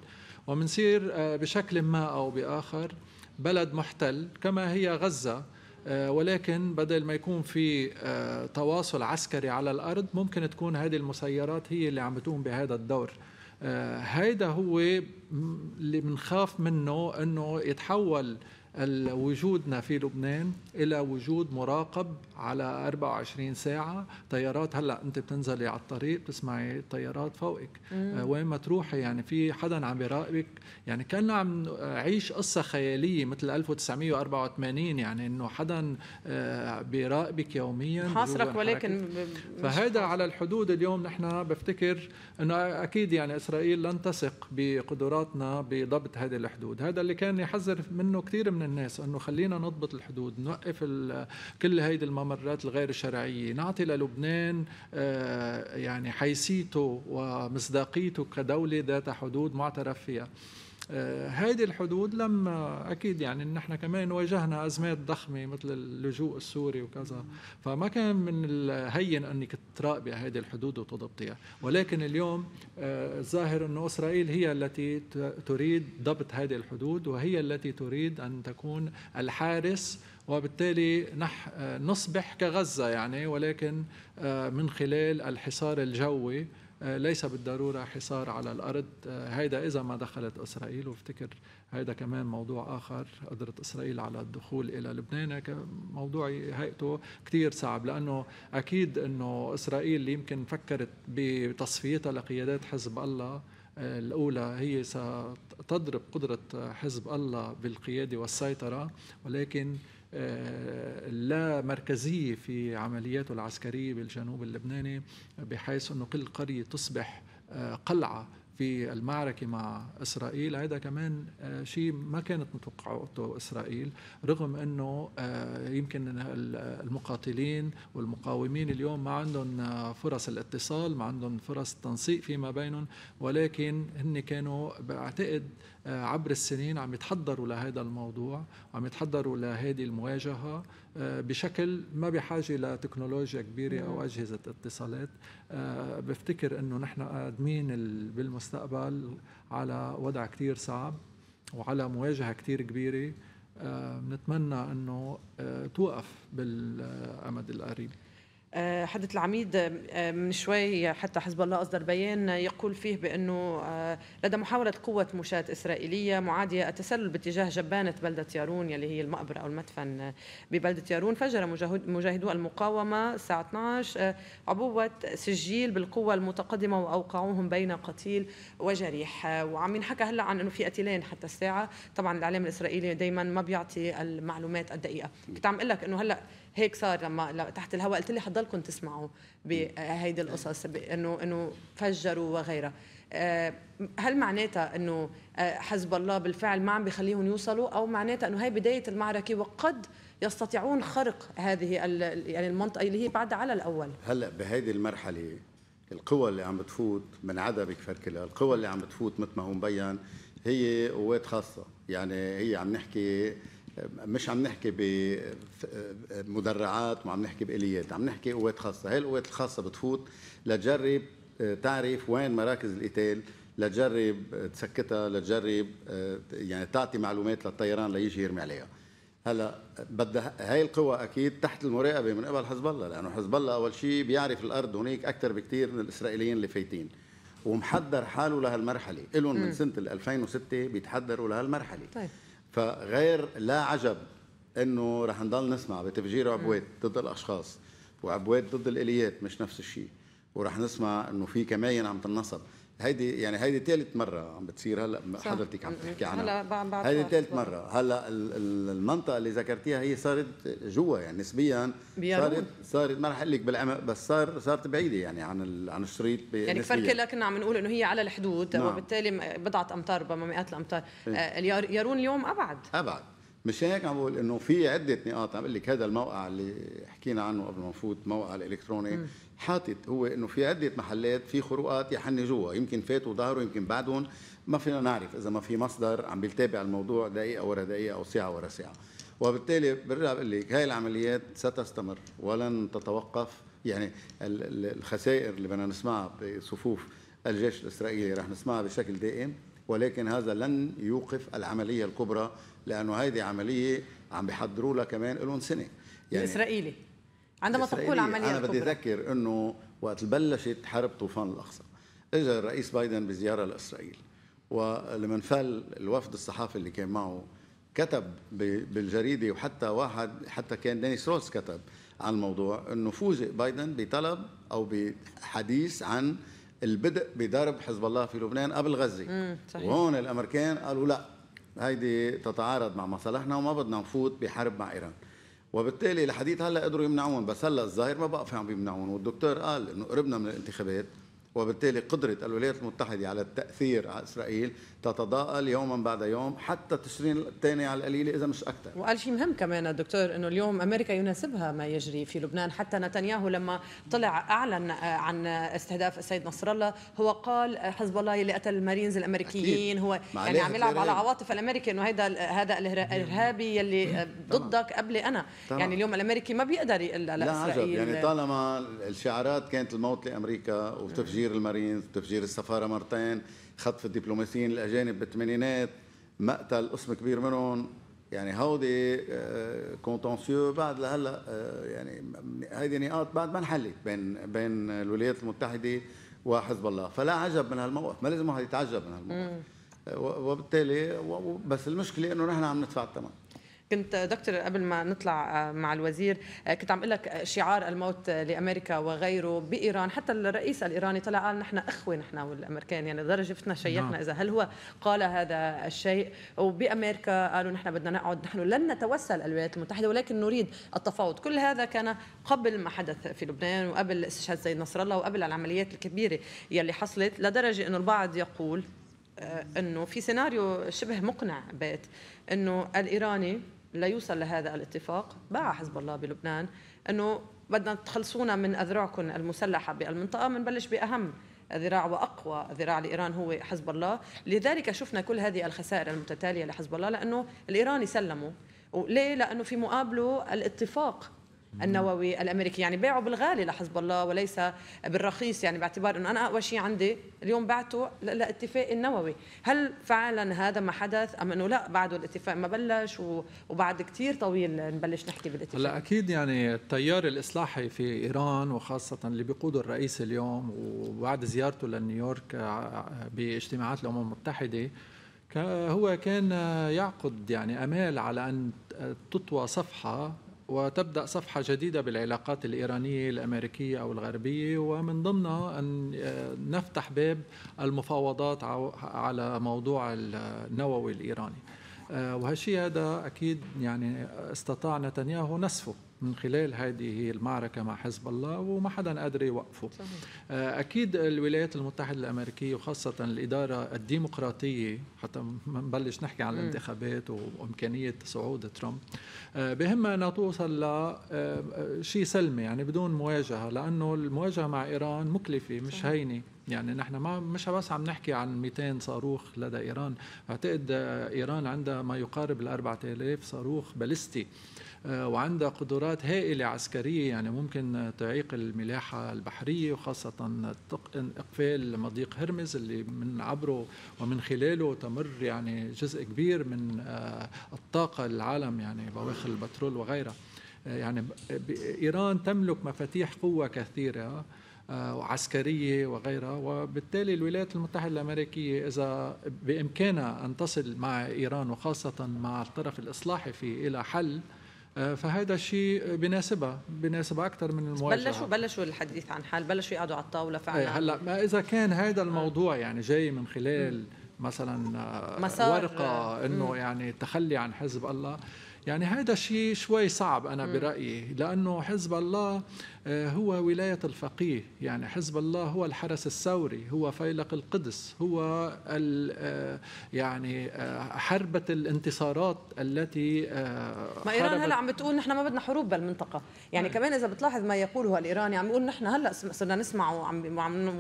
ومنصير آه، بشكل ما أو بآخر بلد محتل كما هي غزة آه، ولكن بدل ما يكون في آه، تواصل عسكري على الارض ممكن تكون هذه المسيرات هي اللي عم بتقوم بهذا الدور آه، هيدا هو اللي بنخاف منه انه يتحول وجودنا في لبنان الى وجود مراقب على 24 ساعه طيارات هلا انت بتنزلي على الطريق بتسمعي طيارات فوقك مم. آه، وين ما تروحي يعني في حدا عم يراقبك يعني كان عم عيش قصه خياليه مثل 1984 يعني انه حدا آه، بيراقبك يوميا حاصرك ولكن فهذا على الحدود اليوم نحن بفتكر انه اكيد يعني اسرائيل لن تثق بقدراتنا بضبط هذه الحدود هذا اللي كان يحذر منه كثير من الناس انه خلينا نضبط الحدود نوقف كل هيدي الممرات الغير شرعيه نعطي للبنان آه، يعني حيثيته ومصداقيته كدوله ذات حدود معترف فيها هذه آه، الحدود لما اكيد يعني نحن كمان واجهنا ازمات ضخمه مثل اللجوء السوري وكذا فما كان من الهين انك تراقبي هذه الحدود وتضبطيها ولكن اليوم آه، الظاهر انه اسرائيل هي التي تريد ضبط هذه الحدود وهي التي تريد ان تكون الحارس وبالتالي نح نصبح كغزة يعني ولكن آه، من خلال الحصار الجوي آه، ليس بالضرورة حصار على الأرض هذا آه، إذا ما دخلت إسرائيل وافتكر هذا كمان موضوع آخر قدرة إسرائيل على الدخول إلى لبنان موضوع هيئته كتير صعب لأنه أكيد أنه إسرائيل يمكن فكرت بتصفيتها لقيادات حزب الله الأولى هي ستضرب قدرة حزب الله بالقيادة والسيطرة ولكن آه، لا مركزية في عملياته العسكرية بالجنوب اللبناني بحيث أنه كل قرية تصبح آه، قلعة في المعركة مع إسرائيل هذا كمان آه، شيء ما كانت متوقعته إسرائيل رغم أنه يمكن المقاتلين والمقاومين اليوم ما عندهم فرص الاتصال ما عندهم فرص التنسيق فيما بينهم ولكن هن كانوا بعتقد آه، عبر السنين عم يتحضروا لهذا الموضوع وعم يتحضروا لهذه المواجهة آه، بشكل ما بحاجة لتكنولوجيا كبيرة أو نعم. أجهزة اتصالات آه، بفتكر أنه نحن قادمين بالمستقبل على وضع كتير صعب وعلى مواجهة كتير كبيرة نتمنى أنه توقف بالأمد القريب آه، حدث العميد آه، من شوي حتى حزب الله أصدر بيان يقول فيه بأنه آه، لدى محاولة قوة مشاة إسرائيلية معادية التسلل باتجاه جبانة بلدة يارون يلي هي المقبرة أو المدفن ببلدة يارون فجر مجاهدو المقاومة الساعة 12 عبوة سجيل بالقوة المتقدمة وأوقعوهم بين قتيل وجريح وعم ينحكى هلا عن أنه في قتيلين حتى الساعة طبعا الإعلام الإسرائيلي دايما ما بيعطي المعلومات الدقيقة كنت عم أقول لك أنه هلا هيك صار لما تحت الهواء قلت لي حضلكم تسمعوا بهيدي آه، القصص انه انه فجروا وغيرها آه، هل معناتها انه آه، حزب الله بالفعل ما عم بخليهم يوصلوا او معناتها انه هي بدايه المعركه وقد يستطيعون خرق هذه يعني المنطقه اللي هي بعد على الاول هلا بهيدي المرحله القوى اللي عم بتفوت من عدا بكفر كلها القوى اللي عم بتفوت مثل ما هو مبين هي قوات خاصه يعني هي عم نحكي مش عم نحكي بمدرعات وعم نحكي باليات عم نحكي قوات خاصه هاي القوات الخاصه بتفوت لتجرب آه، تعرف وين مراكز القتال لتجرب آه، تسكتها لتجرب آه، يعني تعطي معلومات للطيران ليجي يرمي عليها هلا بدها هاي القوى اكيد تحت المراقبه من قبل حزب الله لانه حزب الله اول شيء بيعرف الارض هناك اكثر بكثير من الاسرائيليين اللي فايتين ومحضر حاله لهالمرحله إلهم من سنه 2006 بيتحضروا لهالمرحله طيب. فغير لا عجب انه رح نضل نسمع بتفجير عبوات ضد الاشخاص وعبوات ضد الاليات مش نفس الشيء ورح نسمع انه في كماين عم تنصب هيدي يعني هيدي ثالث مرة عم بتصير هلا حضرتك عم تحكي عنها هلا هيدي ثالث مرة هلا المنطقة اللي ذكرتيها هي صارت جوا يعني نسبيا صارت صارت ما رح اقول لك بالعمق بس صار صارت بعيدة يعني عن عن الشريط يعني كفر كلها كنا عم نقول انه هي على الحدود نعم. وبالتالي بضعة امتار ربما مئات الامتار إيه؟ آه، يارون اليوم ابعد ابعد مش هيك عم بقول انه في عده نقاط عم بقول لك هذا الموقع اللي حكينا عنه قبل ما نفوت موقع الالكتروني م. حاطط هو انه في عده محلات في خروقات حني جوا يمكن فاتوا ظهروا يمكن بعدهم ما فينا نعرف اذا ما في مصدر عم بيتابع الموضوع دقيقه ورا دقيقه او ساعه ورا ساعه وبالتالي برجع بقول لك هاي العمليات ستستمر ولن تتوقف يعني الخسائر اللي بدنا نسمعها بصفوف الجيش الاسرائيلي رح نسمعها بشكل دائم ولكن هذا لن يوقف العمليه الكبرى لانه هيدي عمليه عم بيحضروا لها كمان لهم سنه يعني الاسرائيلي عندما تقول عملية أنا بدي أذكر أنه وقت بلشت حرب طوفان الأقصى اجى الرئيس بايدن بزيارة لإسرائيل ولما انفل الوفد الصحافي اللي كان معه كتب بالجريدة وحتى واحد حتى كان دينيس رولز كتب عن الموضوع أنه فوجئ بايدن بطلب أو بحديث عن البدء بضرب حزب الله في لبنان قبل غزة صحيح. وهون الأمريكان قالوا لا هيدي تتعارض مع مصالحنا وما بدنا نفوت بحرب مع إيران وبالتالي لحديت هلا قدروا يمنعون بس هلا الظاهر ما بقى في عم يمنعون والدكتور قال انه قربنا من الانتخابات وبالتالي قدرة الولايات المتحدة على التأثير على إسرائيل تتضاءل يوما بعد يوم حتى تشرين الثاني على القليلة إذا مش أكثر وقال شيء مهم كمان الدكتور أنه اليوم أمريكا يناسبها ما يجري في لبنان حتى نتنياهو لما طلع أعلن عن استهداف السيد نصر الله هو قال حزب الله اللي قتل المارينز الأمريكيين هو يعني عم يلعب على عواطف الأمريكي أنه هذا هذا الإرهابي يلي ضدك قبلي أنا طبعا. يعني اليوم الأمريكي ما بيقدر يقول لا عجب. يعني طالما الشعارات كانت الموت لأمريكا وتفجير تفجير المارينز وتفجير السفاره مرتين خطف الدبلوماسيين الاجانب بالثمانينات مقتل قسم كبير منهم يعني هودي كونتونسيو آه، بعد لهلا آه، يعني هيدي نقاط بعد ما انحلت بين بين الولايات المتحده وحزب الله فلا عجب من هالموقف ما لازم واحد يتعجب من هالموقف آه، وبالتالي بس المشكله انه نحن عم ندفع الثمن كنت دكتور قبل ما نطلع آه، مع الوزير آه، كنت عم اقول لك آه، شعار الموت لامريكا وغيره بايران حتى الرئيس الايراني طلع قال نحن اخوه نحن والامريكان يعني لدرجه فتنا شيخنا نعم. اذا هل هو قال هذا الشيء وبامريكا قالوا نحن بدنا نقعد نحن لن نتوسل الولايات المتحده ولكن نريد التفاوض كل هذا كان قبل ما حدث في لبنان وقبل استشهاد سيد نصر الله وقبل العمليات الكبيره يلي حصلت لدرجه انه البعض يقول انه في سيناريو شبه مقنع بيت انه الايراني ليوصل لهذا الاتفاق باع حزب الله بلبنان انه بدنا تخلصونا من اذرعكم المسلحه بالمنطقه بنبلش باهم ذراع واقوى ذراع لايران هو حزب الله، لذلك شفنا كل هذه الخسائر المتتاليه لحزب الله لانه الايراني سلموا، وليه؟ لانه في مقابله الاتفاق النووي الامريكي يعني بيعه بالغالي لحزب الله وليس بالرخيص يعني باعتبار انه انا اقوى شيء عندي اليوم بعته لاتفاق النووي هل فعلا هذا ما حدث ام انه لا بعده الاتفاق ما بلش وبعد كثير طويل نبلش نحكي بالاتفاق هلا اكيد يعني التيار الاصلاحي في ايران وخاصه اللي بيقوده الرئيس اليوم وبعد زيارته لنيويورك باجتماعات الامم المتحده هو كان يعقد يعني امال على ان تطوى صفحه وتبدا صفحه جديده بالعلاقات الايرانيه الامريكيه او الغربيه ومن ضمنها ان آه، نفتح باب المفاوضات على موضوع النووي الايراني آه، وهالشيء هذا اكيد يعني استطاع نتنياهو نسفه من خلال هذه المعركة مع حزب الله وما حدا قادر يوقفه صحيح. آه، أكيد الولايات المتحدة الأمريكية وخاصة الإدارة الديمقراطية حتى نبلش نحكي عن الانتخابات وإمكانية صعود ترامب آه، بهمها أنها توصل لشيء آه، سلمي يعني بدون مواجهة لأنه المواجهة مع إيران مكلفة مش هينة يعني نحن ما مش بس عم نحكي عن 200 صاروخ لدى ايران بعتقد ايران عندها ما يقارب ال 4000 صاروخ باليستي آه، وعندها قدرات هائلة عسكرية يعني ممكن تعيق الملاحة البحرية وخاصة إقفال مضيق هرمز اللي من عبره ومن خلاله تمر يعني جزء كبير من آه، الطاقة العالم يعني بواخر البترول وغيرها آه، يعني إيران تملك مفاتيح قوة كثيرة وعسكرية وغيرها وبالتالي الولايات المتحدة الأمريكية إذا بإمكانها أن تصل مع إيران وخاصة مع الطرف الإصلاحي في إلى حل آه، فهذا شيء بناسبها بناسبها اكثر من المواجهه بلشوا بلشوا الحديث عن حال بلشوا يقعدوا على الطاوله فعلا إيه، هلا ما اذا كان هذا الموضوع يعني جاي من خلال مثلا آه، مسار ورقه انه يعني التخلي عن حزب الله يعني هذا شيء شوي صعب انا برايي لانه حزب الله آه آه، هو ولاية الفقيه يعني حزب الله هو الحرس الثوري هو فيلق القدس هو آه، يعني آه، حربة الانتصارات التي ما إيران هلا عم بتقول نحن ما بدنا حروب بالمنطقة يعني نعم. كمان إذا بتلاحظ ما يقوله الإيراني عم يقول نحن هلا صرنا نسمعه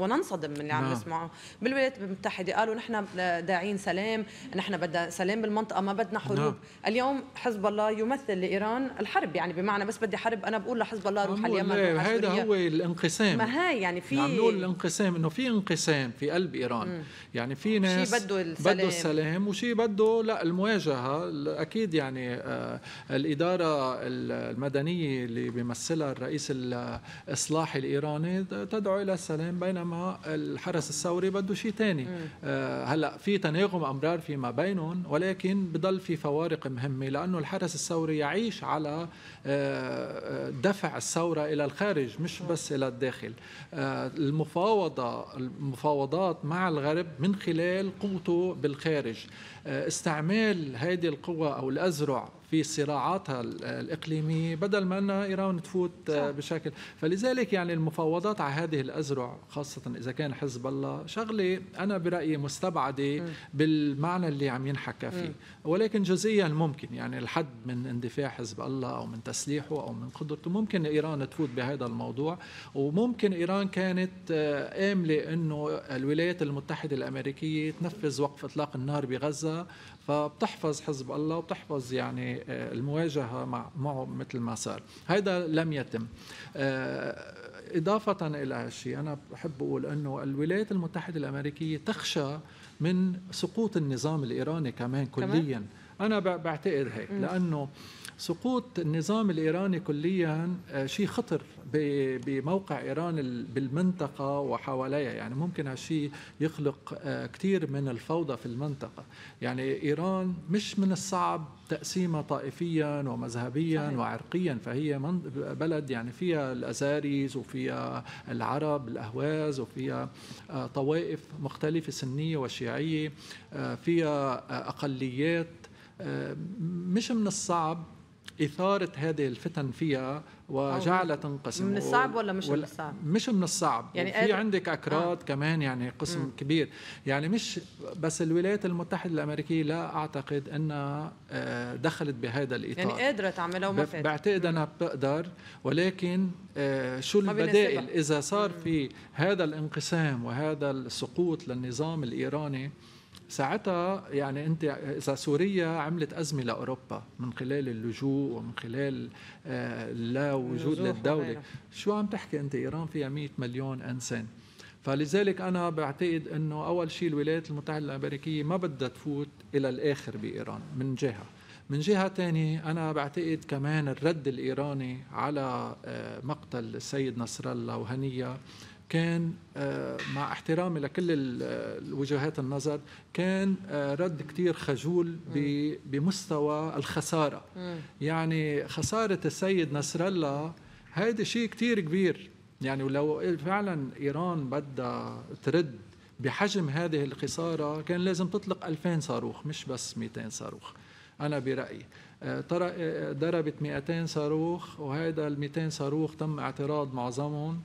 وننصدم من اللي عم نسمعه نعم. بالولايات المتحدة قالوا نحن داعين سلام نحن بدنا سلام بالمنطقة ما بدنا حروب نعم. اليوم حزب الله يمثل لإيران الحرب يعني بمعنى بس بدي حرب أنا بقول لحزب الله روح اليمن ايوه هذا هو الانقسام ما هاي يعني في عم نقول الانقسام انه في انقسام في قلب ايران مم. يعني في ناس بده السلام بده السلام وشي بده لا المواجهه اكيد يعني آه الاداره المدنيه اللي بيمثلها الرئيس الاصلاحي الايراني تدعو الى السلام بينما الحرس الثوري بده شيء ثاني آه هلا في تناغم امرار فيما بينهم ولكن بضل في فوارق مهمه لانه الحرس الثوري يعيش على آه, آه، دفع الثوره الى الخارج الخارج مش بس الى الداخل آه، المفاوضه المفاوضات مع الغرب من خلال قوته بالخارج استعمال هذه القوى أو الأزرع في صراعاتها الإقليمية بدل ما أن إيران تفوت صح. بشكل فلذلك يعني المفاوضات على هذه الأزرع خاصة إذا كان حزب الله شغلة أنا برأيي مستبعدة م. بالمعنى اللي عم ينحكى فيه م. ولكن جزئيا ممكن يعني الحد من اندفاع حزب الله أو من تسليحه أو من قدرته ممكن إيران تفوت بهذا الموضوع وممكن إيران كانت آه، آملة أنه الولايات المتحدة الأمريكية تنفذ وقف إطلاق النار بغزة فبتحفظ حزب الله وبتحفظ يعني آه، المواجهة مع معه مثل ما صار هذا لم يتم آه، إضافة إلى هالشيء أنا بحب أقول أنه الولايات المتحدة الأمريكية تخشى من سقوط النظام الإيراني كمان كلياً كمان؟ أنا بعتقد هيك لأنه سقوط النظام الإيراني كليا آه، شيء خطر بموقع إيران بالمنطقة وحواليها يعني ممكن هالشيء يخلق آه، كثير من الفوضى في المنطقة يعني إيران مش من الصعب تقسيمها طائفيا ومذهبيا صحيح. وعرقيا فهي بلد يعني فيها الأزاريز وفيها العرب الأهواز وفيها آه، طوائف مختلفة سنية وشيعية فيها أقليات مش من الصعب إثارة هذه الفتن فيها وجعلها تنقسم من الصعب ولا مش من الصعب؟ مش من الصعب يعني في عندك أكراد آه. كمان يعني قسم م. كبير يعني مش بس الولايات المتحدة الأمريكية لا أعتقد أنها آه، دخلت بهذا الإطار يعني قادرة تعملها وما فاتت بعتقد أنها بتقدر ولكن آه، شو البدائل إذا صار في هذا الانقسام وهذا السقوط للنظام الإيراني ساعتها يعني انت اذا سوريا عملت ازمه لاوروبا من خلال اللجوء ومن خلال آه، لا وجود للدوله شو عم تحكي انت ايران فيها 100 مليون انسان فلذلك انا بعتقد انه اول شيء الولايات المتحده الامريكيه ما بدها تفوت الى الاخر بايران من جهه من جهة ثانيه أنا بعتقد كمان الرد الإيراني على آه، مقتل السيد نصر الله وهنية كان آه، مع احترامي لكل آه، الوجهات النظر كان آه، رد كتير خجول بمستوى الخسارة يعني خسارة السيد نصر الله هيدا شيء كتير كبير يعني ولو فعلا إيران بدها ترد بحجم هذه الخسارة كان لازم تطلق 2000 صاروخ مش بس 200 صاروخ أنا برأيي ضربت 200 صاروخ وهذا ال 200 صاروخ تم اعتراض معظمهم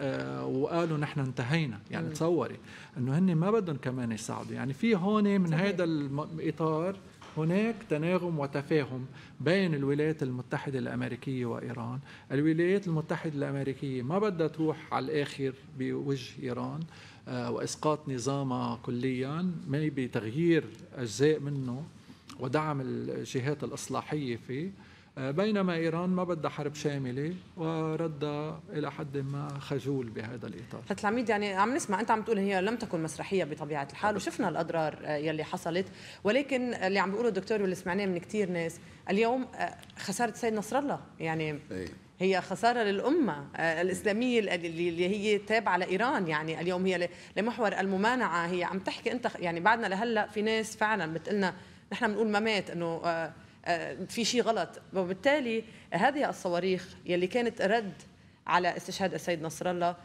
آه، وقالوا نحن انتهينا يعني تصوري انه هن ما بدهم كمان يساعدوا يعني في هون من هذا الاطار هناك تناغم وتفاهم بين الولايات المتحدة الأمريكية وإيران الولايات المتحدة الأمريكية ما بدها تروح على الآخر بوجه إيران آه، وإسقاط نظامها كليا ما بتغيير أجزاء منه ودعم الجهات الإصلاحية فيه بينما إيران ما بدها حرب شاملة ورد إلى حد ما خجول بهذا الإطار فتح العميد يعني عم نسمع أنت عم تقول هي لم تكن مسرحية بطبيعة الحال وشفنا الأضرار آه، يلي حصلت ولكن اللي عم بيقوله الدكتور واللي سمعناه من كثير ناس اليوم آه، خسارة السيد نصر الله يعني أي. هي خسارة للأمة آه، الإسلامية اللي هي تابعة لإيران يعني اليوم هي لمحور الممانعة هي عم تحكي أنت يعني بعدنا لهلأ في ناس فعلا بتقلنا نحن بنقول ما مات أنه آه، في شيء غلط وبالتالي هذه الصواريخ يلي كانت رد على استشهاد السيد نصر الله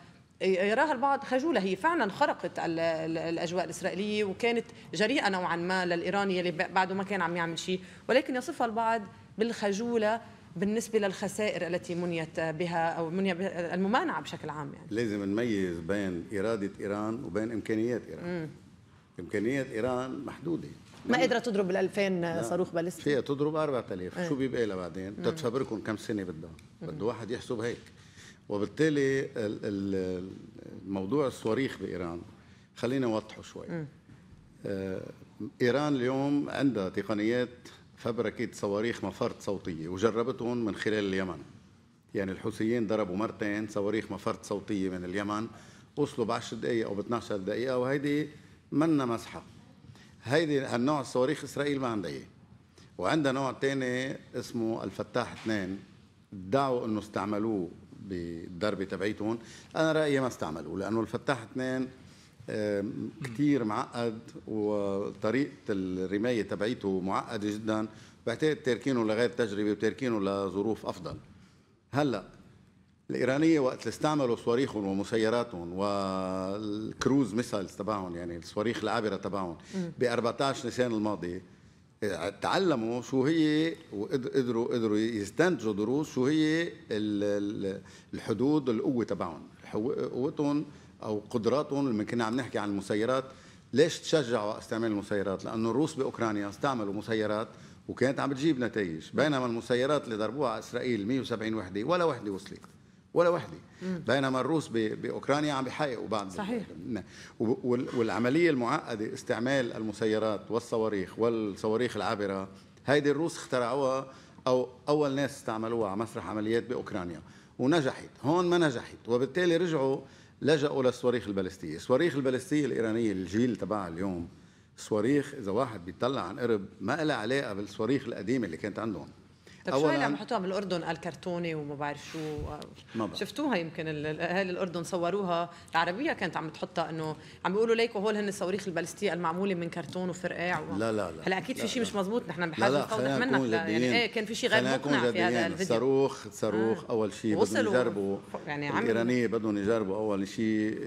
يراها البعض خجولة هي فعلا خرقت الأجواء الإسرائيلية وكانت جريئة نوعا ما للإيراني اللي بعده ما كان عم يعمل شيء ولكن يصفها البعض بالخجولة بالنسبة للخسائر التي منيت بها أو مني الممانعة بشكل عام يعني. لازم نميز بين إرادة إيران وبين إمكانيات إيران إمكانيات إيران محدودة ما قادره تضرب بال 2000 صاروخ باليستي فيها تضرب 4000 إيه. شو بيبقى لها بعدين تتفبركم كم سنه بدها بده واحد يحسب هيك وبالتالي الموضوع الصواريخ بايران خلينا نوضحه شوي آه، ايران اليوم عندها تقنيات فبركه صواريخ مفرط صوتيه وجربتهم من خلال اليمن يعني الحوثيين ضربوا مرتين صواريخ مفرط صوتيه من اليمن وصلوا ب 10 دقائق او ب 12 دقيقه وهيدي منا مسحه هيدي النوع صواريخ اسرائيل ما عندها اياه وعندها نوع تاني اسمه الفتاح اثنين ادعوا انه استعملوه بالضربه تبعيتهم انا رايي ما استعملوه لانه الفتاح اثنين كتير معقد وطريقه الرمايه تبعيته معقده جدا بعتقد تاركينه لغير تجربه وتاركينه لظروف افضل هلا الايرانيه وقت اللي استعملوا صواريخهم ومسيراتهم والكروز ميسايلز تبعهم يعني الصواريخ العابره تبعهم ب 14 نيسان الماضي آه، تعلموا شو هي وقدروا قدروا يستنتجوا دروس شو هي الحدود القوه تبعهم قوتهم او قدراتهم لما كنا عم نحكي عن المسيرات ليش تشجعوا استعمال المسيرات لانه الروس باوكرانيا استعملوا مسيرات وكانت عم بتجيب نتائج بينما المسيرات اللي ضربوها على اسرائيل 170 وحده ولا وحده وصلت ولا وحده بينما الروس باوكرانيا عم بيحققوا بعض صحيح والعمليه المعقده استعمال المسيرات والصواريخ والصواريخ العابره هيدي الروس اخترعوها او اول ناس استعملوها على مسرح عمليات باوكرانيا ونجحت هون ما نجحت وبالتالي رجعوا لجأوا للصواريخ البالستية الصواريخ البالستية الإيرانية الجيل تبعها اليوم صواريخ إذا واحد بيطلع عن قرب ما لها علاقة بالصواريخ القديمة اللي كانت عندهم طيب شو اللي عم يحطوها بالاردن قال كرتوني وما بعرف شو ما بعرف. شفتوها يمكن اهل الاردن صوروها العربيه كانت عم تحطها انه عم بيقولوا ليكو هول هن الصواريخ البالستيه المعموله من كرتون وفرقاع و... لا لا لا هلا اكيد في شيء مش مزبوط نحن بحاجه نوضح منك يعني ايه كان في شيء غير مقنع في هذا الفيديو صاروخ صاروخ آه. اول شيء بدهم يجربوا يعني عم الايرانيه بدهم يجربوا اول شيء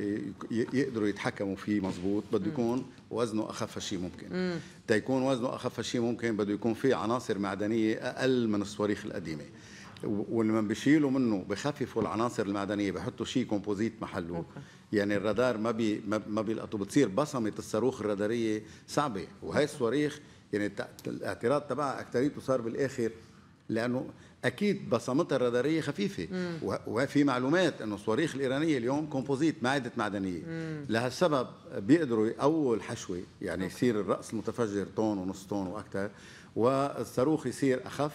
يقدروا يتحكموا فيه مزبوط بده يكون وزنه اخف شيء ممكن مم. تا يكون وزنه اخف شيء ممكن بده يكون فيه عناصر معدنيه اقل من الصواريخ القديمه ولما بشيلوا منه بخففوا العناصر المعدنيه بحطوا شيء كومبوزيت محله يعني الرادار ما بي ما بيلقطوا بتصير بصمه الصاروخ الراداريه صعبه وهي الصواريخ يعني الاعتراض تبعها اكثريته صار بالاخر لانه اكيد بصمتها الراداريه خفيفه وفي معلومات انه الصواريخ الايرانيه اليوم كومبوزيت معده معدنيه لهالسبب بيقدروا يقووا الحشوه يعني أوكي. يصير الراس المتفجر طن ونص طن واكثر والصاروخ يصير اخف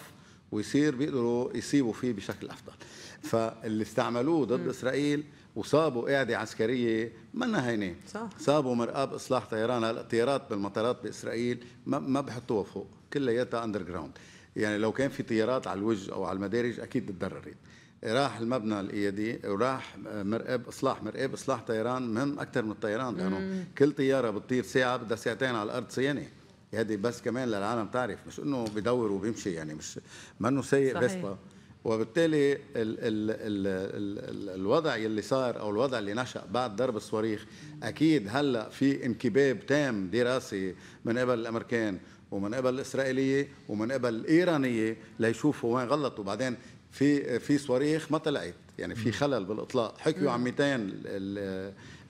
ويصير بيقدروا يصيبوا فيه بشكل افضل فاللي استعملوه ضد مم. اسرائيل وصابوا قاعده عسكريه ما هينه صح صابوا مرقاب اصلاح طيران هلا الطيارات بالمطارات باسرائيل ما ما بحطوها فوق كلياتها اندر جراوند يعني لو كان في طيارات على الوجه او على المدارج اكيد تضررت راح المبنى الايادي وراح مرقب اصلاح مرقب اصلاح طيران مهم اكثر من الطيران لانه كل طياره بتطير ساعه بدها ساعتين على الارض صيانه هذه بس كمان للعالم تعرف مش انه بدور وبيمشي يعني مش منه سيء فيسبا وبالتالي ال ال ال ال ال الوضع يلي صار او الوضع اللي نشا بعد ضرب الصواريخ اكيد هلا في انكباب تام دراسي من قبل الامريكان ومن قبل الاسرائيليه ومن قبل الايرانيه ليشوفوا وين غلطوا وبعدين في في صواريخ ما طلعت يعني في خلل بالاطلاق حكيوا عن 200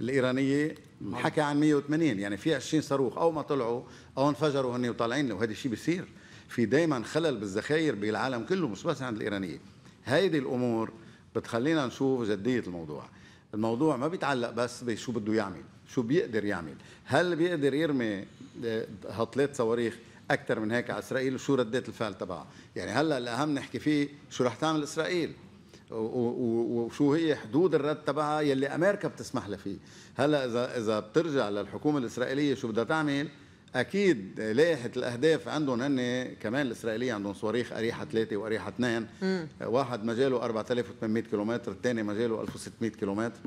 الايرانيه حكى عن 180 يعني في 20 صاروخ او ما طلعوا او انفجروا هن وطالعين وهذا الشيء بيصير في دائما خلل بالذخاير بالعالم كله مش بس عند الايرانيه هيدي الامور بتخلينا نشوف جديه الموضوع الموضوع ما بيتعلق بس بشو بده يعمل شو بيقدر يعمل هل بيقدر يرمي هالثلاث آه، صواريخ اكثر من هيك على اسرائيل وشو ردات الفعل تبعها يعني هلا الاهم نحكي فيه شو رح تعمل اسرائيل وشو هي حدود الرد تبعها يلي امريكا بتسمح لها فيه هلا اذا اذا بترجع للحكومه الاسرائيليه شو بدها تعمل اكيد لائحه الاهداف عندهم هن كمان الاسرائيليه عندهم صواريخ اريحه 3 واريحه 2 واحد مجاله 4800 كيلومتر الثاني مجاله 1600 كيلومتر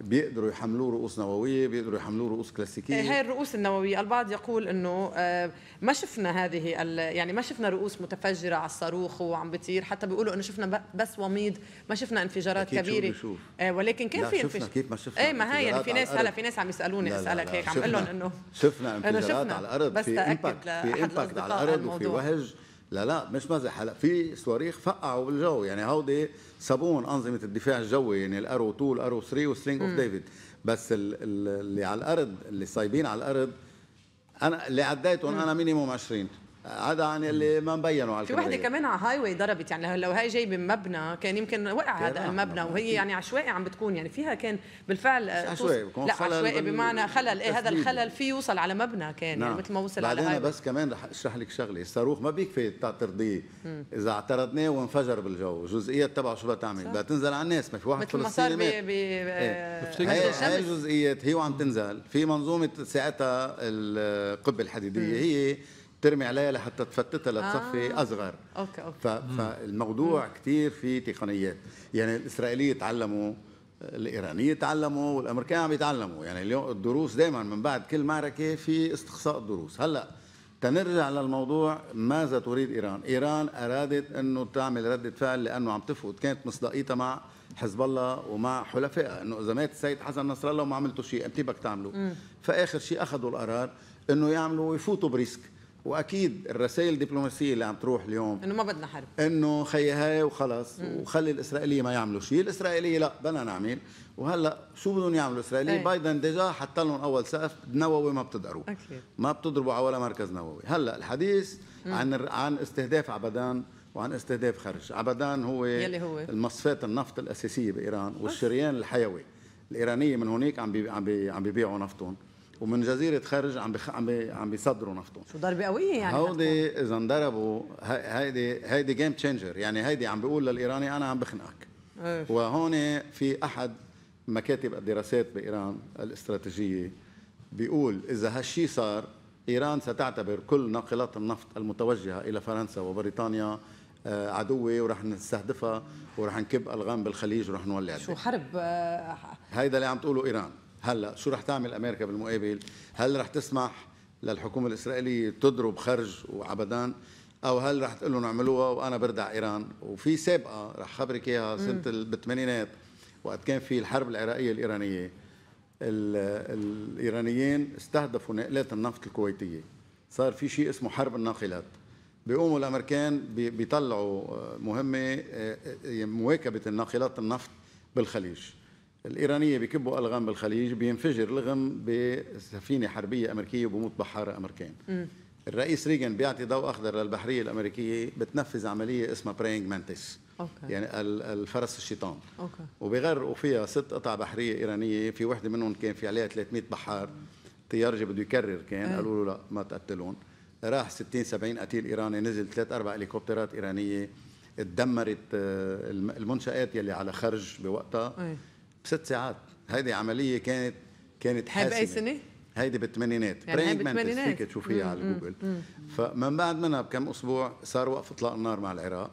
بيقدروا يحملوه رؤوس نوويه بيقدروا يحملوه رؤوس كلاسيكيه إيه، هاي الرؤوس النوويه البعض يقول انه آه، ما شفنا هذه يعني ما شفنا رؤوس متفجره على الصاروخ وعم بتطير حتى بيقولوا انه شفنا بس وميض ما شفنا انفجارات كبيره آه، ولكن كان في شفنا كيف ما شفنا ايه ما هي يعني في ناس هلا في ناس عم يسالوني اسالك هيك عم اقول لهم انه شفنا انفجارات على الارض بس في امباكت في امباكت على الارض وفي وهج لا لا مش مزح هلا في صواريخ فقعوا بالجو يعني هودي صابون انظمه الدفاع الجوي يعني الارو 2 الارو 3 والسلينج اوف ديفيد بس اللي على الارض اللي صايبين على الارض انا اللي عديتهم انا مينيموم 20 هذا عن اللي ما مبينوا على في وحده كمان على هاي واي ضربت يعني لو هاي جاي من مبنى كان يمكن وقع هذا آه، المبنى وهي يعني عشوائي عم بتكون يعني فيها كان بالفعل آه، عشوائي بكون لا عشوائي بمعنى خلل إيه هذا الخلل فيه يوصل على مبنى كان يعني نعم. يعني مثل ما وصل على هاي بس كمان رح اشرح لك شغله الصاروخ ما بيكفي ترضيه اذا اعترضناه وانفجر بالجو جزئية تبعه شو بدها تعمل بدها تنزل على الناس ما في واحد مثل ما صار ب إيه. آه، هي الجزئيات هي وعم تنزل في منظومه ساعتها القبه الحديديه هي ترمي عليها لحتى تفتتها لتصفي آه. اصغر اوكي اوكي فالموضوع كثير في تقنيات يعني الاسرائيليه تعلموا الايرانيه تعلموا والامريكان عم يتعلموا يعني اليوم الدروس دائما من بعد كل معركه في استقصاء الدروس هلا تنرجع للموضوع ماذا تريد ايران ايران ارادت انه تعمل رده فعل لانه عم تفقد كانت مصداقيتها مع حزب الله ومع حلفائها انه اذا مات السيد حسن نصر الله وما عملتوا شيء انت بدك تعملوا فاخر شيء اخذوا القرار انه يعملوا يفوتوا بريسك واكيد الرسائل الدبلوماسيه اللي عم تروح اليوم انه ما بدنا حرب انه خي هاي وخلص مم. وخلي الاسرائيليه ما يعملوا شيء، الاسرائيليه لا بدنا نعمل وهلا شو بدهم يعملوا الاسرائيليه؟ ايه. بايدن ديجا حط لهم اول سقف نووي ما بتقدروا اكيد ما بتضربوا على ولا مركز نووي، هلا الحديث مم. عن عن استهداف عبدان وعن استهداف خرج، عبدان هو يلي هو المصفات النفط الاساسيه بايران والشريان الحيوي الايرانيه من بي عم بي عم بيبيعوا نفطهم ومن جزيره خارج عم بخ... عم عم بيصدروا نفطهم شو ضربه قويه يعني هودي اذا انضربوا هيدي هيدي جيم تشينجر يعني هيدي عم بيقول للايراني انا عم بخنقك وهون في احد مكاتب الدراسات بايران الاستراتيجيه بيقول اذا هالشي صار ايران ستعتبر كل ناقلات النفط المتوجهه الى فرنسا وبريطانيا آه، عدوة ورح نستهدفها ورح نكب الغام بالخليج ورح نولع شو حرب آه، هيدا اللي عم تقوله ايران هلا شو رح تعمل امريكا بالمقابل؟ هل رح تسمح للحكومه الاسرائيليه تضرب خرج وعبدان او هل رح تقول لهم اعملوها وانا بردع ايران؟ وفي سابقه رح خبرك اياها سنه بالثمانينات وقت كان في الحرب العراقيه الايرانيه الايرانيين استهدفوا ناقلات النفط الكويتيه صار في شيء اسمه حرب الناقلات بيقوموا الامريكان بيطلعوا آه، مهمه آه، آه، مواكبه الناقلات النفط بالخليج الإيرانية بكبوا ألغام بالخليج بينفجر لغم بسفينة حربية أمريكية وبموت بحارة أمريكان الرئيس ريغان بيعطي ضوء أخضر للبحرية الأمريكية بتنفذ عملية اسمها برينج مانتس أوكي. يعني الفرس الشيطان أوكي. وبيغرقوا فيها ست قطع بحرية إيرانية في وحدة منهم كان في عليها 300 بحار تيارجي بده يكرر كان أي. قالوا له لا ما تقتلون راح 60 70 قتيل إيراني نزل ثلاث أربع هليكوبترات إيرانية تدمرت آه، المنشآت يلي على خرج بوقتها أي. بست ساعات هيدي عمليه كانت كانت حاسمه هاي بأي سنه؟ هيدي بالثمانينات يعني بالثمانينات فيك تشوفيها على جوجل فمن بعد منها بكم اسبوع صار وقف اطلاق النار مع العراق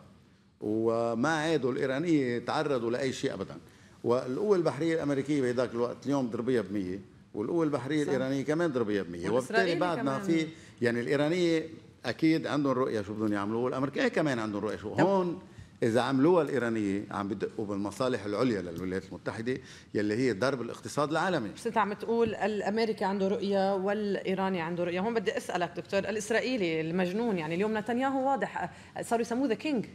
وما عادوا الايرانيه تعرضوا لاي شيء ابدا والقوه البحريه الامريكيه بهداك الوقت اليوم ضربيها ب 100 والقوه البحريه صح. الايرانيه كمان ضربيها ب 100 وبالتالي بعدنا في يعني الايرانيه اكيد عندهم رؤيه شو بدهم يعملوا والأمريكية كمان عندهم رؤيه شو هون إذا عملوها الإيرانية عم بدقوا بالمصالح العليا للولايات المتحدة يلي هي ضرب الاقتصاد العالمي بس أنت عم تقول الأمريكي عنده رؤية والإيراني عنده رؤية هون بدي أسألك دكتور الإسرائيلي المجنون يعني اليوم نتنياهو واضح صاروا يسموه ذا كينج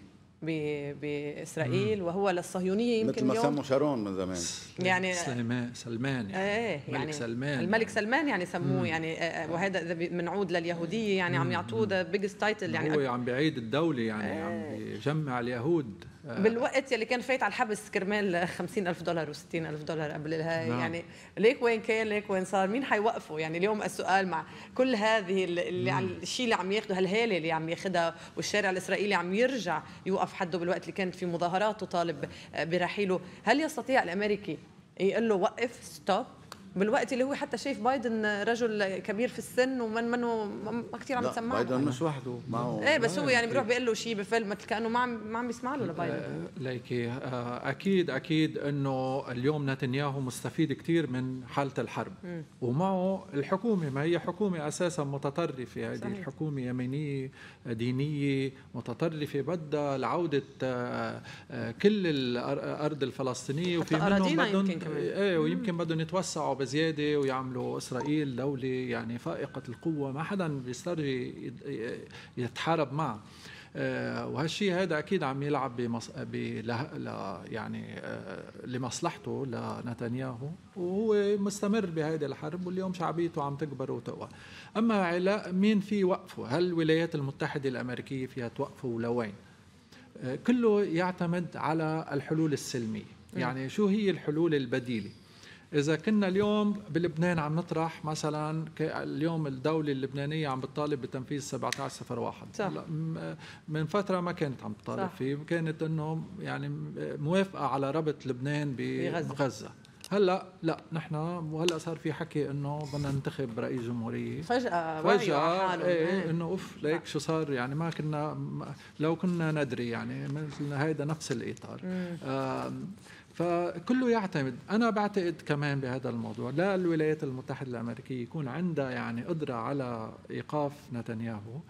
باسرائيل وهو للصهيونيه يمكن مثل ما سموا شارون من زمان يعني سليمان سلمان يعني, ايه يعني الملك سلمان يعني. الملك سلمان يعني سموه يعني آه، آه، وهذا اذا بنعود لليهوديه يعني عم يعطوه ذا بيجست تايتل يعني هو عم بيعيد الدوله يعني عم إيه. بيجمع اليهود آه. بالوقت يلي كان فايت على الحبس كرمال 50000 دولار و60000 دولار قبل هاي نعم. يعني ليك وين كان ليك وين صار مين حيوقفه يعني اليوم السؤال مع كل هذه اللي الشيء اللي عم ياخده هالهاله اللي عم ياخذها والشارع الاسرائيلي عم يرجع يوقف حده بالوقت اللي كانت في مظاهرات تطالب برحيله هل يستطيع الامريكي يقول له وقف ستوب بالوقت اللي هو حتى شايف بايدن رجل كبير في السن ومن منه ما كثير عم تسمعه بايدن مش وحده معه ايه بس هو يعني بيروح إيه. بيقول له شيء بفيلم كانه ما عم ما عم بيسمع له لبايدن آه، ليكي آه، اكيد اكيد انه اليوم نتنياهو مستفيد كثير من حاله الحرب ومعه الحكومه ما هي حكومه اساسا متطرفه هذه الحكومه يمينيه دينيه متطرفه بدها لعوده آه، كل الارض الفلسطينيه وفي منهم بدهم ايه ويمكن بدهم يتوسعوا زيادة ويعملوا إسرائيل دولة يعني فائقة القوة ما حدا بيسترجي يتحارب معها آه، وهالشيء هذا اكيد عم يلعب بمص... ب... ل... يعني آه، لمصلحته لنتنياهو وهو مستمر بهذه الحرب واليوم شعبيته عم تكبر وتقوى اما علاء مين في يوقفه هل الولايات المتحده الامريكيه فيها توقفه ولوين آه، كله يعتمد على الحلول السلميه يعني شو هي الحلول البديله إذا كنا اليوم بلبنان عم نطرح مثلا اليوم الدولة اللبنانية عم بتطالب بتنفيذ 1701 صح. من فترة ما كانت عم تطالب فيه كانت أنه يعني موافقة على ربط لبنان بغزة هلا لا نحن وهلا صار في حكي انه بدنا ننتخب رئيس جمهوريه فجاه فجاه إيه،, إيه،, ايه انه اوف ليك شو صار يعني ما كنا لو كنا ندري يعني مثل هيدا نفس الاطار فكله يعتمد أنا بعتقد كمان بهذا الموضوع لا الولايات المتحدة الأمريكية يكون عندها يعني قدرة على إيقاف نتنياهو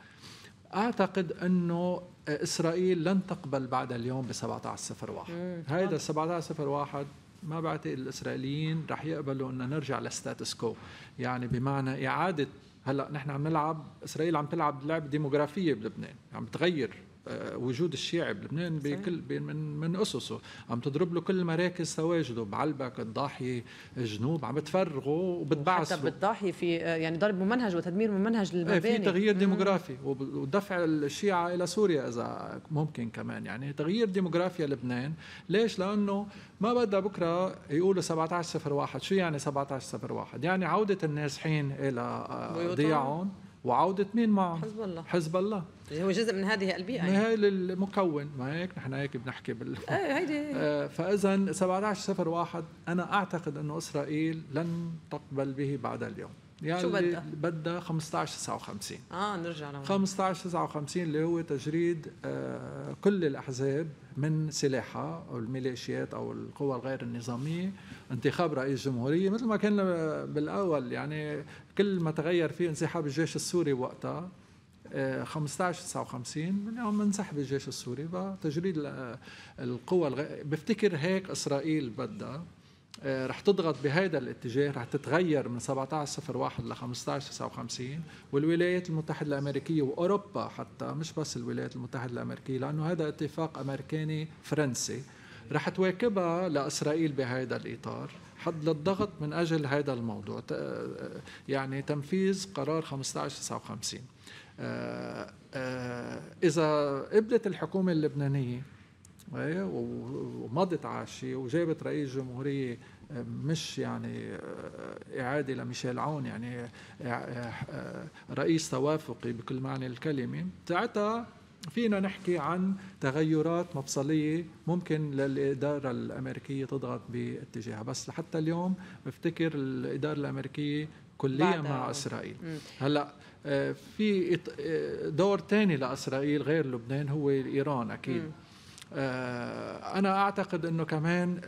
أعتقد أنه إسرائيل لن تقبل بعد اليوم ب 17 01 هذا 17 01 ما بعتقد الإسرائيليين رح يقبلوا أن نرجع لستاتس كو يعني بمعنى إعادة هلا نحن عم نلعب اسرائيل عم تلعب لعبه ديموغرافيه بلبنان عم تغير آه، وجود الشيعي بلبنان بكل من من اسسه عم تضرب له كل مراكز تواجده بعلبك الضاحيه الجنوب عم تفرغه وبتبعثه حتى بالضاحيه في آه، يعني ضرب ممنهج وتدمير ممنهج للمباني في تغيير ديموغرافي ودفع الشيعة الى سوريا اذا ممكن كمان يعني تغيير ديموغرافيا لبنان ليش لانه ما بدها بكره يقولوا 01 شو يعني 17 01 يعني عوده النازحين الى آه، ضياعهم وعودة مين معهم؟ حزب الله حزب الله اللي هو جزء من هذه البيئة يعني. هاي المكون ما هيك نحن هيك بنحكي بال (laughs) ايه هيدي (laughs) آه، فإذا 17 01 أنا أعتقد أنه إسرائيل لن تقبل به بعد اليوم يعني شو بدها؟ بدها 15 59 اه نرجع لهون 15 59 اللي هو تجريد آه، كل الاحزاب من سلاحها او الميليشيات او القوى الغير النظاميه انتخاب رئيس جمهوريه مثل ما كان بالاول يعني كل ما تغير في انسحاب الجيش السوري وقتها 15 آه، 59 من يوم انسحب الجيش السوري تجريد آه، القوى الغ... بفتكر هيك اسرائيل بدها آه، رح تضغط بهذا الاتجاه رح تتغير من 17 01 ل 15 59 والولايات المتحده الامريكيه واوروبا حتى مش بس الولايات المتحده الامريكيه لانه هذا اتفاق امريكاني فرنسي رح تواكبها لاسرائيل بهذا الاطار حد للضغط من أجل هذا الموضوع يعني تنفيذ قرار 1559 آه، آه، إذا قبلت الحكومة اللبنانية آه، ومضت على شيء وجابت رئيس جمهورية مش يعني إعادة لميشيل عون يعني رئيس توافقي بكل معنى الكلمة ساعتها فينا نحكي عن تغيرات مفصلية ممكن للإدارة الأمريكية تضغط باتجاهها بس لحتى اليوم بفتكر الإدارة الأمريكية كليا مع آه. إسرائيل هلأ آه، في آه، دور ثاني لإسرائيل غير لبنان هو إيران أكيد مم. أنا أعتقد أنه كمان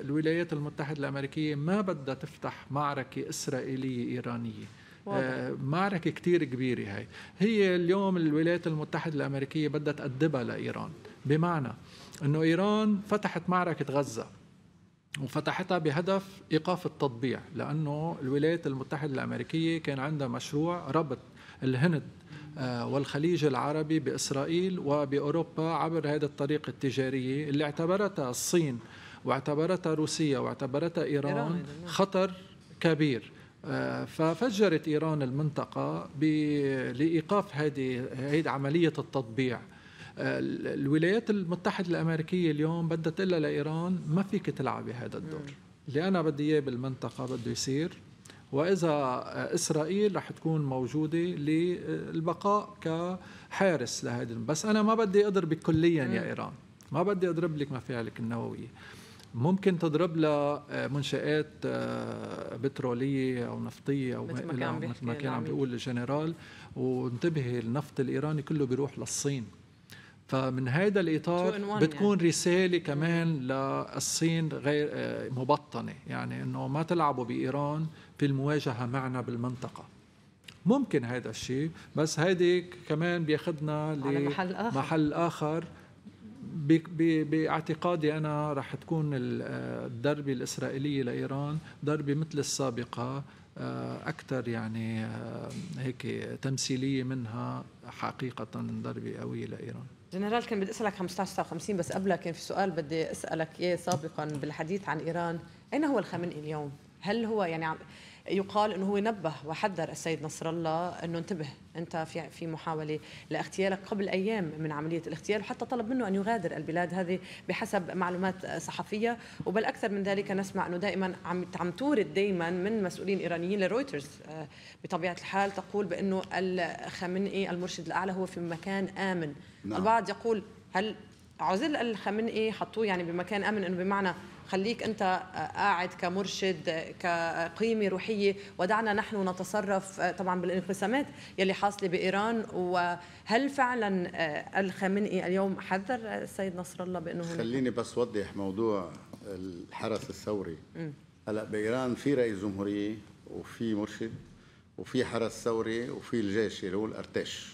الولايات المتحدة الأمريكية ما بدها تفتح معركة إسرائيلية إيرانية آه، معركة كتير كبيرة هي هي اليوم الولايات المتحدة الأمريكية بدها تأدبها لإيران بمعنى أنه إيران فتحت معركة غزة وفتحتها بهدف ايقاف التطبيع لانه الولايات المتحده الامريكيه كان عندها مشروع ربط الهند آه، والخليج العربي باسرائيل وباوروبا عبر هذه الطريقه التجاريه اللي اعتبرتها الصين واعتبرتها روسيا واعتبرتها ايران نعم. خطر كبير آه، ففجرت ايران المنطقه لايقاف هذه هذه عمليه التطبيع آه، الولايات المتحده الامريكيه اليوم بدها تقول لايران ما فيك تلعبي هذا الدور اللي انا بدي اياه بالمنطقه بده يصير واذا اسرائيل رح تكون موجوده للبقاء كحارس لهذا بس انا ما بدي اضربك كليا يا ايران ما بدي اضرب لك مفاعلك النوويه ممكن تضرب لها آه، منشآت آه، بترولية أو نفطية أو مثل ما كان, مثل ما كان عم بيقول الجنرال وانتبهي النفط الإيراني كله بيروح للصين فمن هذا الإطار بتكون يعني. رسالة كمان للصين غير آه، مبطنة يعني أنه ما تلعبوا بإيران في المواجهة معنا بالمنطقة ممكن هذا الشيء بس هيدي كمان بياخذنا لمحل آخر, محل آخر باعتقادي انا رح تكون الضربه الاسرائيليه لايران ضربه مثل السابقه آه، اكثر يعني آه، هيك تمثيليه منها حقيقه ضربه قويه لايران جنرال كان بدي اسالك 15 56 بس قبلها كان يعني في سؤال بدي اسالك اياه سابقا بالحديث عن ايران اين هو الخامنئي اليوم هل هو يعني عم يقال انه هو نبه وحذر السيد نصر الله انه انتبه انت في في محاوله لاغتيالك قبل ايام من عمليه الاغتيال وحتى طلب منه ان يغادر البلاد هذه بحسب معلومات صحفيه وبل اكثر من ذلك نسمع انه دائما عم عم تورد دائما من مسؤولين ايرانيين لرويترز آه، بطبيعه الحال تقول بانه الخامنئي المرشد الاعلى هو في مكان امن نعم. البعض يقول هل عزل الخامنئي حطوه يعني بمكان امن انه بمعنى خليك أنت قاعد كمرشد كقيمة روحية ودعنا نحن نتصرف آه، طبعا بالانقسامات يلي حاصلة بإيران وهل فعلا آه، الخامنئي اليوم حذر آه، السيد نصر الله بأنه خليني بس وضح موضوع الحرس الثوري هلا بإيران في رئيس جمهورية وفي مرشد وفي حرس ثوري وفي الجيش اللي هو الارتش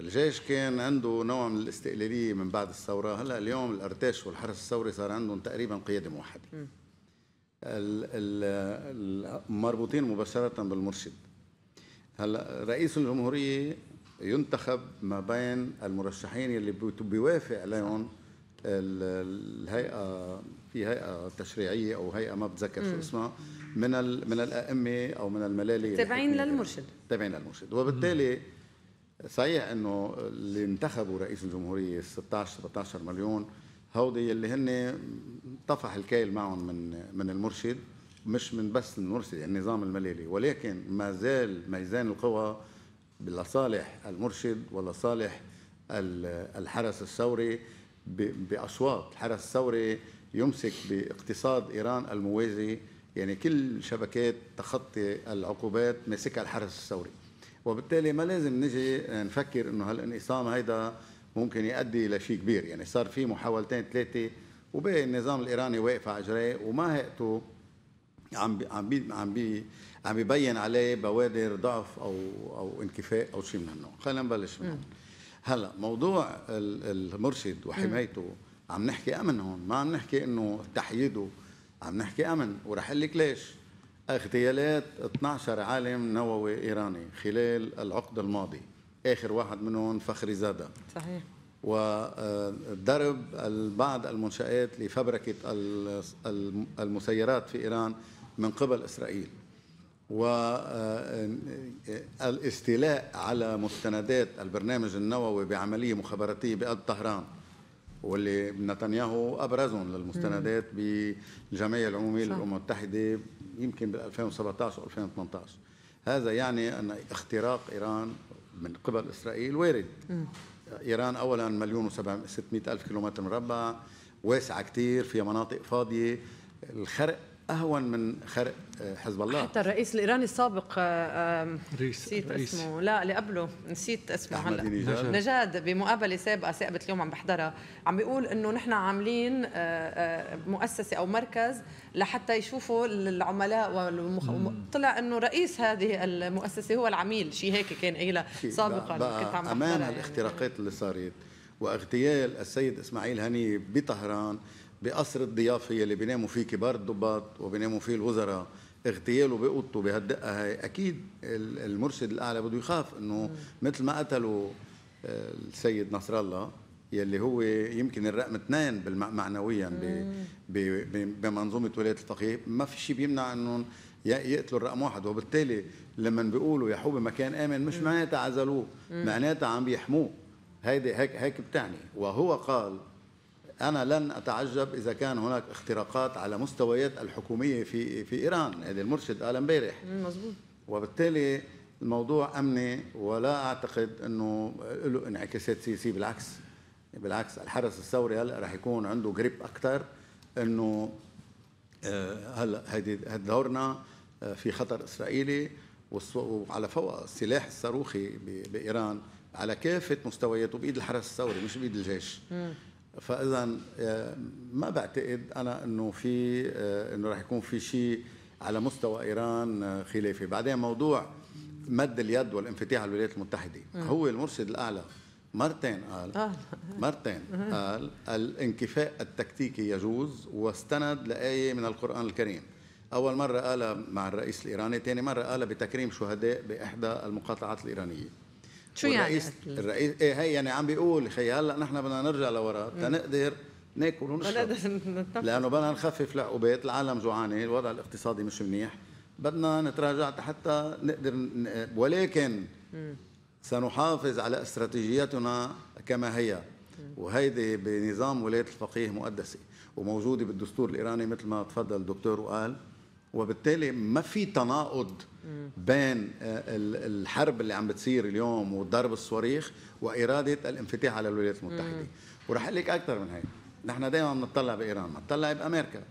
الجيش كان عنده نوع من الاستقلاليه من بعد الثوره هلا اليوم الارتاش والحرس الثوري صار عندهم تقريبا قياده موحده مربوطين مباشره بالمرشد هلا رئيس الجمهوريه ينتخب ما بين المرشحين اللي بيوافق عليهم الهيئه في هيئه تشريعيه او هيئه ما بتذكر شو اسمها من من الائمه او من الملالي تابعين للمرشد تابعين للمرشد وبالتالي صحيح انه اللي انتخبوا رئيس الجمهوريه 16 17 مليون هودي اللي هن طفح الكيل معهم من من المرشد مش من بس المرشد يعني النظام الملالي ولكن ما زال ميزان القوى لصالح المرشد ولصالح الحرس الثوري باصوات الحرس الثوري يمسك باقتصاد ايران الموازي يعني كل شبكات تخطي العقوبات ماسكها الحرس الثوري وبالتالي ما لازم نجي نفكر انه هالانقسام هيدا ممكن يؤدي لشيء كبير يعني صار في محاولتين ثلاثه وباقي النظام الايراني واقف على اجريه وما هيئته عم بي عم بي عم بي عم بيبين عليه بوادر ضعف او او انكفاء او شيء من هالنوع خلينا نبلش من هلا موضوع المرشد وحمايته م. عم نحكي امن هون ما عم نحكي انه تحييده عم نحكي امن ورح اقول لك ليش اغتيالات 12 عالم نووي ايراني خلال العقد الماضي اخر واحد منهم فخري زاده صحيح وضرب بعض المنشآت لفبركة المسيرات في إيران من قبل إسرائيل والاستيلاء آه، آه، على مستندات البرنامج النووي بعملية مخابراتية بقلب طهران واللي نتنياهو أبرزهم للمستندات بالجمعية العمومية للأمم المتحدة يمكن بال 2017 أو 2018 هذا يعني أن اختراق إيران من قبل إسرائيل وارد إيران أولا مليون و ألف كيلومتر مربع واسعة كتير فيها مناطق فاضية الخرق اهون من خرق حزب الله حتى الرئيس الايراني السابق آه، نسيت اسمه لا اللي قبله نسيت اسمه هلا نجاد. نجاد بمقابله سابقه سابت اليوم عم بحضرها عم بيقول انه نحن عاملين آه، آه، مؤسسه او مركز لحتى يشوفوا العملاء والمخ... طلع انه رئيس هذه المؤسسه هو العميل شيء هيك كان قايلها سابقا كنت عم امان الاختراقات يعني. اللي صارت واغتيال السيد اسماعيل هني بطهران بقصر الضيافه اللي بيناموا فيه كبار الضباط وبيناموا فيه الوزراء اغتياله بأوضته بهالدقه هاي اكيد المرشد الاعلى بده يخاف انه مثل ما قتلوا آه، السيد نصر الله يلي هو يمكن الرقم اثنين معنويا بمنظومه ولايه الفقيه ما في شيء بيمنع انهم يقتلوا الرقم واحد وبالتالي لما بيقولوا يا حوبي مكان امن مش معناتها عزلوه معناتها عم بيحموه هيدي هيك هيك بتعني وهو قال أنا لن أتعجب إذا كان هناك اختراقات على مستويات الحكومية في في إيران هذا المرشد قال امبارح مزبوط وبالتالي الموضوع أمني ولا أعتقد أنه له انعكاسات سياسية بالعكس بالعكس الحرس الثوري هلا رح يكون عنده جريب أكثر أنه آه، هلا هيدي دورنا آه، في خطر إسرائيلي وعلى فوق السلاح الصاروخي بإيران على كافة مستوياته بإيد الحرس الثوري مش بإيد الجيش فاذا آه، ما بعتقد انا انه في آه، انه راح يكون في شيء على مستوى ايران آه، خلافي بعدين موضوع مد اليد والانفتاح على الولايات المتحده هو المرشد الاعلى مرتين قال مرتين قال الانكفاء التكتيكي يجوز واستند لآية من القرآن الكريم أول مرة قال مع الرئيس الإيراني ثاني مرة قال بتكريم شهداء بإحدى المقاطعات الإيرانية شو يعني الرئيس ايه هي يعني عم بيقول خي هلا نحن بدنا نرجع لورا تنقدر ناكل ونشرب (laughs) لانه بدنا نخفف العقوبات العالم جوعانه الوضع الاقتصادي مش منيح بدنا نتراجع حتى نقدر ولكن سنحافظ على استراتيجيتنا كما هي وهيدي بنظام ولايه الفقيه مقدسه وموجوده بالدستور الايراني مثل ما تفضل الدكتور وقال وبالتالي ما في تناقض بين آه، الحرب اللي عم بتصير اليوم وضرب الصواريخ واراده الانفتاح على الولايات المتحده وراح اقول لك اكثر من هيك نحن دائما بنطلع بايران ما بامريكا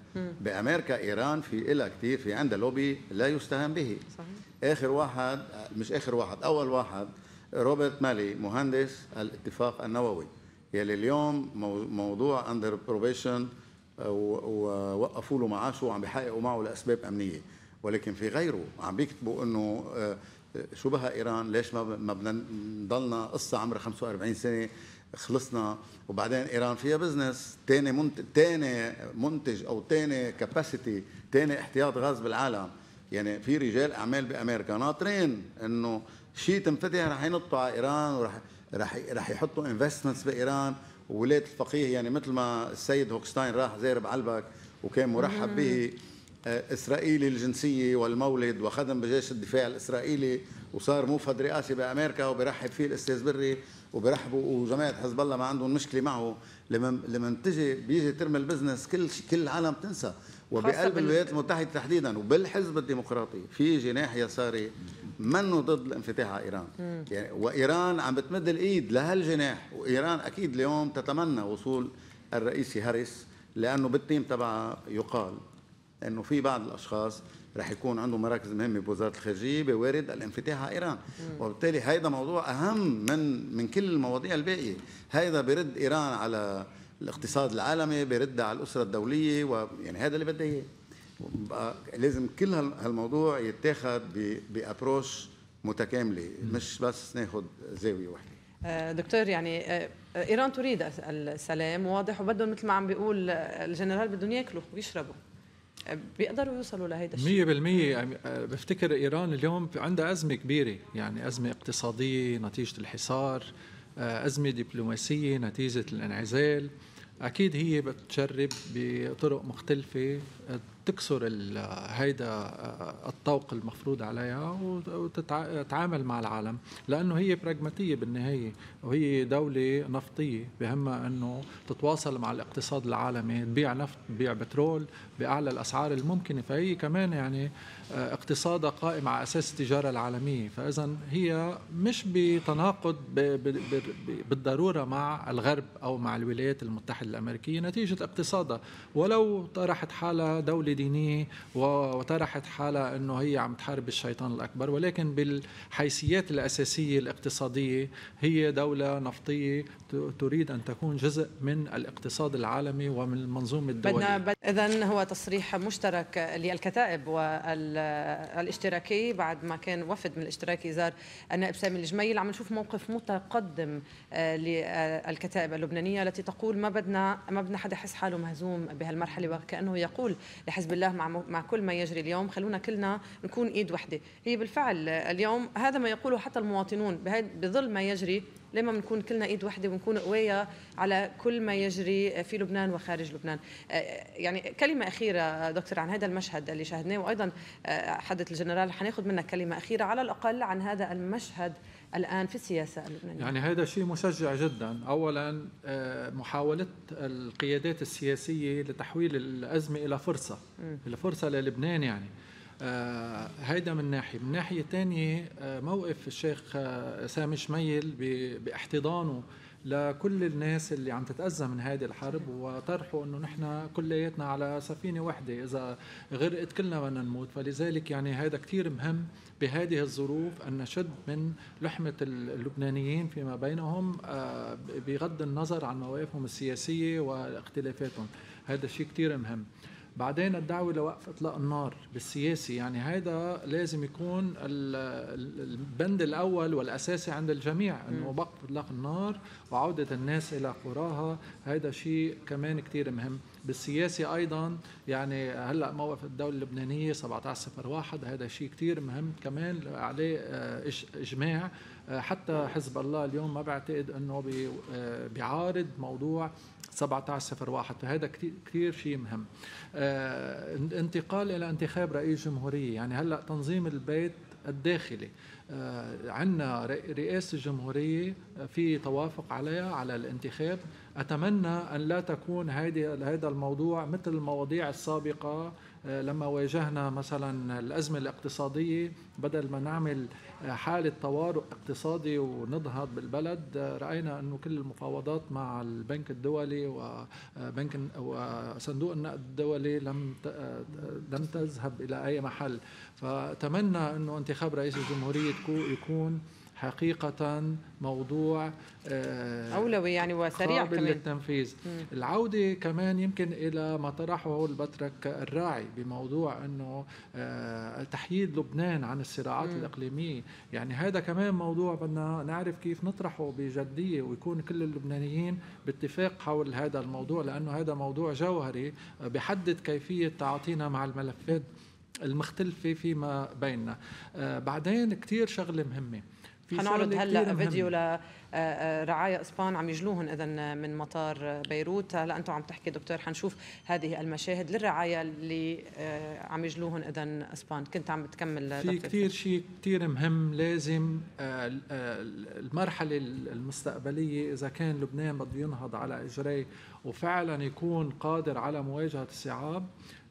بامريكا ايران في لها كثير في عندها لوبي لا يستهان به صحيح. اخر واحد آه، مش اخر واحد اول واحد روبرت مالي مهندس الاتفاق النووي يلي اليوم موضوع اندر آه، بروبيشن ووقفوا له معاشه وعم بيحققوا معه لاسباب امنيه ولكن في غيره عم بيكتبوا انه آه، آه، شو بها ايران ليش ما ما بدنا نضلنا قصه عمرها 45 سنه خلصنا وبعدين ايران فيها بزنس ثاني منتج ثاني منتج او ثاني كباسيتي ثاني احتياط غاز بالعالم يعني في رجال اعمال بامريكا ناطرين انه شيء تنفتح رح ينطوا على ايران ورح رح رح يحطوا انفستمنتس بايران وولايه الفقيه يعني مثل ما السيد هوكشتاين راح زير بعلبك وكان مرحب به آه، إسرائيلي الجنسية والمولد وخدم بجيش الدفاع الإسرائيلي وصار موفد رئاسي بأمريكا وبرحب فيه الأستاذ بري وبرحبوا وجماعة حزب الله ما عندهم مشكلة معه لما لما تجي بيجي ترمي البزنس كل كل العالم تنسى وبقلب الولايات المتحدة تحديدا وبالحزب الديمقراطي في جناح يساري منه ضد الانفتاح على ايران يعني وايران عم بتمد الايد لهالجناح وايران اكيد اليوم تتمنى وصول الرئيسي هاريس لانه بالتيم تبعها يقال لانه في بعض الاشخاص رح يكون عنده مراكز مهمه بوزاره الخارجيه بوارد الانفتاح على ايران وبالتالي هيدا موضوع اهم من من كل المواضيع الباقيه هيدا برد ايران على الاقتصاد العالمي برد على الاسره الدوليه ويعني هذا اللي بدي اياه لازم كل هالموضوع يتاخد بابروش متكامله مش بس ناخذ زاويه واحده آه، دكتور يعني آه، آه، ايران تريد السلام واضح وبدهم مثل ما عم بيقول الجنرال بدهم ياكلوا ويشربوا بيقدروا يوصلوا لهيدا الشيء 100% يعني، آه، بفتكر ايران اليوم عندها ازمه كبيره يعني ازمه اقتصاديه نتيجه الحصار آه، ازمه دبلوماسيه نتيجه الانعزال اكيد هي بتجرب بطرق مختلفه آه، تكسر هيدا الطوق المفروض عليها وتتعامل مع العالم لانه هي براغماتيه بالنهايه وهي دوله نفطيه بهمها انه تتواصل مع الاقتصاد العالمي تبيع نفط تبيع بترول باعلى الاسعار الممكنه فهي كمان يعني آه، اقتصادها قائم على اساس التجاره العالميه فاذا هي مش بتناقض بالضروره مع الغرب او مع الولايات المتحده الامريكيه نتيجه اقتصادها ولو طرحت حالها دوله دينيه وطرحت حالها انه هي عم تحارب الشيطان الاكبر ولكن بالحيثيات الاساسيه الاقتصاديه هي دوله نفطيه تريد ان تكون جزء من الاقتصاد العالمي ومن المنظومه الدوليه اذا هو تصريح مشترك للكتائب والاشتراكي بعد ما كان وفد من الاشتراكي زار النائب سامي الجميل عم نشوف موقف متقدم آه، للكتائب اللبنانيه التي تقول ما بدنا ما بدنا حدا يحس حاله مهزوم بهالمرحله وكانه يقول لحزب الله مع مع كل ما يجري اليوم خلونا كلنا نكون ايد وحده هي بالفعل اليوم هذا ما يقوله حتى المواطنون بظل ما يجري ليه ما بنكون كلنا ايد واحده ونكون قوايا على كل ما يجري في لبنان وخارج لبنان آه، يعني كلمه اخيره دكتور عن هذا المشهد اللي شاهدناه وايضا آه، حدث الجنرال حناخذ منك كلمه اخيره على الاقل عن هذا المشهد الان في السياسه اللبنانيه يعني هذا شيء مشجع جدا اولا آه، محاوله القيادات السياسيه لتحويل الازمه الى فرصه الى فرصه للبنان يعني آه، هيدا من ناحية من ناحية ثانيه آه، موقف الشيخ آه، سامي شميل باحتضانه لكل الناس اللي عم تتأذى من هذه الحرب وطرحوا أنه نحن كلياتنا على سفينة واحدة إذا غرقت كلنا بدنا نموت فلذلك يعني هذا كثير مهم بهذه الظروف أن نشد من لحمة اللبنانيين فيما بينهم بغض النظر عن مواقفهم السياسية واختلافاتهم هذا شيء كثير مهم بعدين الدعوه لوقف اطلاق النار بالسياسي يعني هذا لازم يكون البند الاول والاساسي عند الجميع انه وقف اطلاق النار وعوده الناس الى قراها هذا شيء كمان كثير مهم بالسياسي ايضا يعني هلا موقف الدوله اللبنانيه 17 01 هذا شيء كثير مهم كمان عليه آه، اجماع آه، حتى حزب الله اليوم ما بعتقد انه آه، بيعارض موضوع 1701 فهذا كثير شيء مهم آه، انتقال الى انتخاب رئيس جمهوريه يعني هلا تنظيم البيت الداخلي عندنا رئاسة الجمهورية في توافق عليها على الانتخاب أتمنى أن لا تكون هذه هذا الموضوع مثل المواضيع السابقة لما واجهنا مثلا الأزمة الاقتصادية بدل ما نعمل حالة طوارئ اقتصادي ونضهد بالبلد رأينا أنه كل المفاوضات مع البنك الدولي وبنك وصندوق النقد الدولي لم لم تذهب إلى أي محل فتمنى أنه انتخاب رئيس الجمهورية يكون حقيقة موضوع آه، أولوي يعني وسريع قابل كمان. للتنفيذ العودة كمان يمكن إلى ما طرحه البترك الراعي بموضوع أنه آه، تحييد لبنان عن الصراعات مم. الإقليمية يعني هذا كمان موضوع بدنا نعرف كيف نطرحه بجدية ويكون كل اللبنانيين باتفاق حول هذا الموضوع لأنه هذا موضوع جوهري بحدد كيفية تعاطينا مع الملفات المختلفة فيما بيننا آه، بعدين كتير شغلة مهمة حنعرض هلا فيديو ل آه، آه، رعايا اسبان عم يجلوهم اذا من مطار بيروت هلا انتم عم تحكي دكتور حنشوف هذه المشاهد للرعايا اللي آه، عم يجلوهم اذا اسبان كنت عم بتكمل في كثير شيء كثير مهم لازم المرحله المستقبليه اذا كان لبنان بده ينهض على اجريه وفعلا يكون قادر على مواجهه الصعاب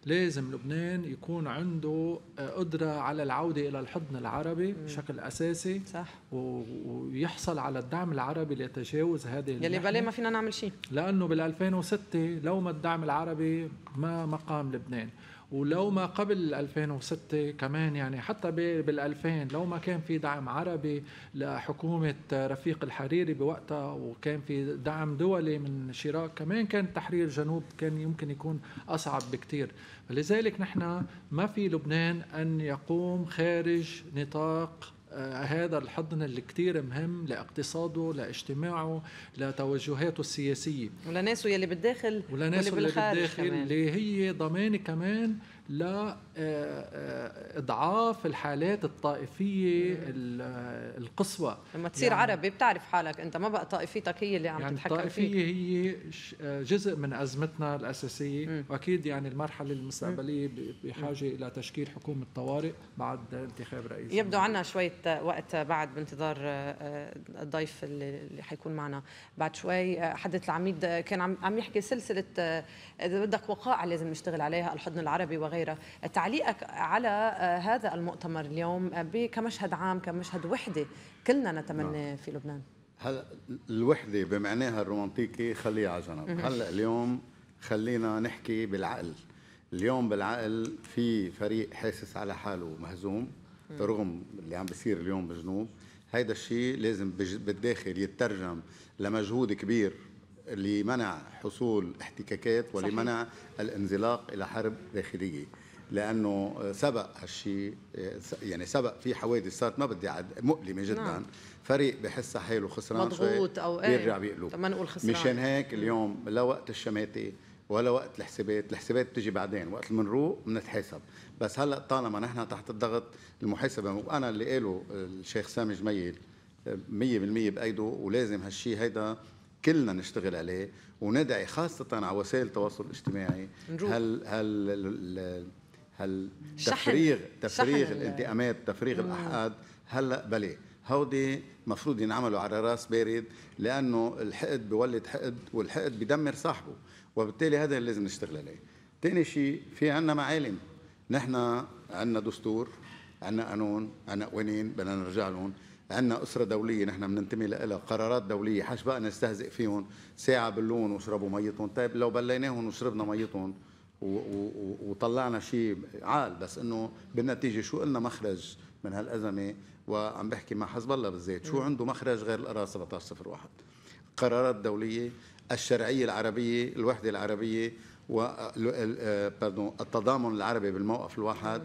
لازم لبنان يكون عنده آه، قدرة على العودة إلى الحضن العربي بشكل أساسي صح ويحصل على الدعم العربي ليتجاوز هذه يلي بلا ما فينا نعمل شيء لأنه بال 2006 لو ما الدعم العربي ما مقام لبنان ولو ما قبل 2006 كمان يعني حتى بال 2000 لو ما كان في دعم عربي لحكومه رفيق الحريري بوقتها وكان في دعم دولي من شراك كمان كان تحرير جنوب كان يمكن يكون اصعب بكثير فلذلك نحن ما في لبنان أن يقوم خارج نطاق آه، هذا الحضن اللي كتير مهم لاقتصاده لاجتماعه لتوجهاته السياسية ولناسه يلي بالداخل ولناسه يلي بالخارج بالداخل كمان. اللي هي ضمان كمان لإضعاف آه، آه، الحالات الطائفية آه، القصوى لما تصير يعني عربي بتعرف حالك أنت ما بقى طائفيتك هي اللي عم يعني تتحكم الطائفية فيك. هي جزء من أزمتنا الأساسية م. وأكيد يعني المرحلة المستقبلية بحاجة م. إلى تشكيل حكومة طوارئ بعد انتخاب رئيس يبدو عنا شوية وقت بعد بانتظار الضيف اللي حيكون معنا بعد شوي حدث العميد كان عم يحكي سلسلة إذا بدك وقائع لازم نشتغل عليها الحضن العربي وغيره وغيرها تعليقك على آه، هذا المؤتمر اليوم آه، كمشهد عام كمشهد وحدة كلنا نتمناه نعم. في لبنان هلا الوحدة بمعناها الرومانتيكي خليها على جنب هلا اليوم خلينا نحكي بالعقل اليوم بالعقل في فريق حاسس على حاله مهزوم رغم اللي عم بيصير اليوم بالجنوب هيدا الشيء لازم بالداخل يترجم لمجهود كبير لمنع حصول احتكاكات ولمنع صحيح. الانزلاق الى حرب داخليه لانه سبق هالشيء يعني سبق في حوادث صارت ما بدي عد مؤلمه جدا نعم. فريق بحس حاله خسران مضغوط او ايه بيرجع بيقلب طب ما نقول خسران مشان هيك اليوم لا وقت الشماته ولا وقت الحسابات، الحسابات بتجي بعدين، وقت المنروق بنتحاسب، بس هلا طالما نحن تحت الضغط المحاسبه وانا اللي قاله الشيخ سامي جميل 100% بايده ولازم هالشيء هيدا كلنا نشتغل عليه وندعي خاصة على وسائل التواصل الاجتماعي هل هل هل تفريغ تفريغ الانتقامات تفريغ الأحقاد هلا بلي هودي مفروض ينعملوا على راس بارد لأنه الحقد بولد حقد والحقد بدمر صاحبه وبالتالي هذا اللي لازم نشتغل عليه ثاني شيء في عنا معالم نحن عنا دستور عنا قانون عنا قوانين بدنا نرجع لهم عندنا أسرة دولية نحن بننتمي لها قرارات دولية بقى نستهزئ فيهم ساعة باللون وشربوا ميتهم طيب لو بليناهم وشربنا ميتهم وطلعنا شيء عال بس انه بالنتيجه شو قلنا مخرج من هالازمه وعم بحكي مع حزب الله بالذات شو عنده مخرج غير القرار 1701 قرارات دوليه الشرعيه العربيه الوحده العربيه والتضامن آه، العربي بالموقف الواحد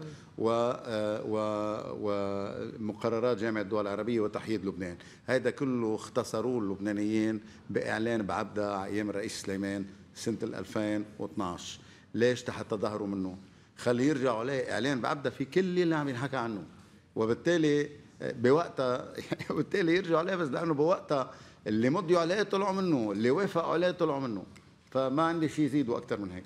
ومقررات آه، جامعة الدول العربية وتحييد لبنان هذا كله اختصروه اللبنانيين بإعلان بعبدا أيام الرئيس سليمان سنة 2012 ليش تحت ظهروا منه خلي يرجعوا عليه إعلان بعبدا في كل اللي عم ينحكى عنه وبالتالي آه، بوقتها (laughs) وبالتالي يرجعوا عليه بس لأنه بوقتها اللي مضيوا عليه طلعوا منه اللي وافقوا عليه طلعوا منه فما عندي شيء يزيده اكثر من هيك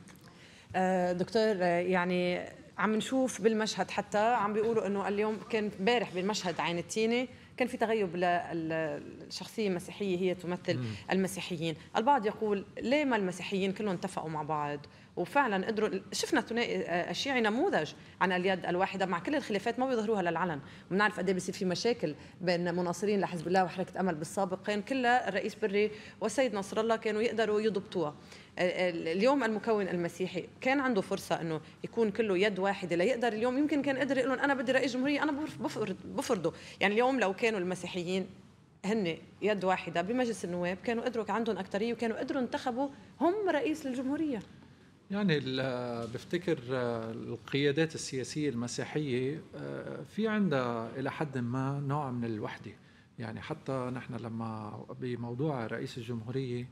آه، دكتور آه، يعني عم نشوف بالمشهد حتى عم بيقولوا انه اليوم كان امبارح بالمشهد عين التينه كان في تغيب للشخصيه المسيحيه هي تمثل مم. المسيحيين البعض يقول ليه ما المسيحيين كلهم اتفقوا مع بعض وفعلا قدروا شفنا الثنائي الشيعي آه، نموذج عن اليد الواحده مع كل الخلافات ما بيظهروها للعلن بنعرف قد إيه بيصير في مشاكل بين مناصرين لحزب الله وحركه امل بالسابق كان كلها الرئيس بري والسيد نصر الله كانوا يقدروا يضبطوها اليوم المكون المسيحي كان عنده فرصه انه يكون كله يد واحده ليقدر اليوم يمكن كان قدر يقول انا بدي رئيس جمهوريه انا بفرض بفرضه يعني اليوم لو كانوا المسيحيين هن يد واحده بمجلس النواب كانوا قدروا عندهم اكثريه وكانوا قدروا انتخبوا هم رئيس للجمهوريه يعني بفتكر آه، القيادات السياسية المسيحية آه، في عندها إلى حد ما نوع من الوحدة يعني حتى نحن لما بموضوع رئيس الجمهورية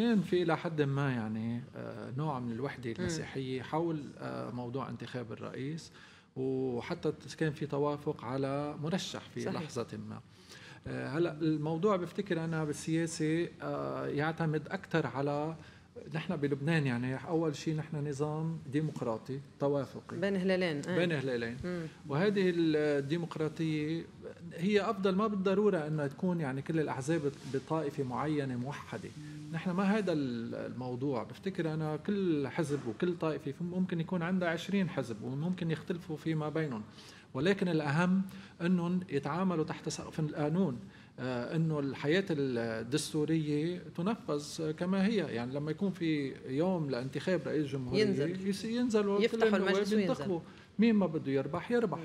كان في الى حد ما يعني آه، نوع من الوحده المسيحيه حول آه، موضوع انتخاب الرئيس وحتى كان في توافق على مرشح في صحيح. لحظه ما آه، هلا الموضوع بفتكر انا بالسياسه يعتمد اكثر على نحن بلبنان يعني اول شيء نحن نظام ديمقراطي توافقي بين هلالين آه. بين هلالين وهذه الديمقراطيه هي افضل ما بالضروره انها تكون يعني كل الاحزاب بطائفه معينه موحده نحن ما هذا الموضوع بفتكر انا كل حزب وكل طائفه ممكن يكون عندها 20 حزب وممكن يختلفوا فيما بينهم ولكن الاهم انهم يتعاملوا تحت سقف القانون آه، انه الحياه الدستوريه تنفذ كما هي يعني لما يكون في يوم لانتخاب رئيس جمهوريه ينزل ينزلوا يفتحوا المجلس وينتخبوا مين ما بده يربح يربح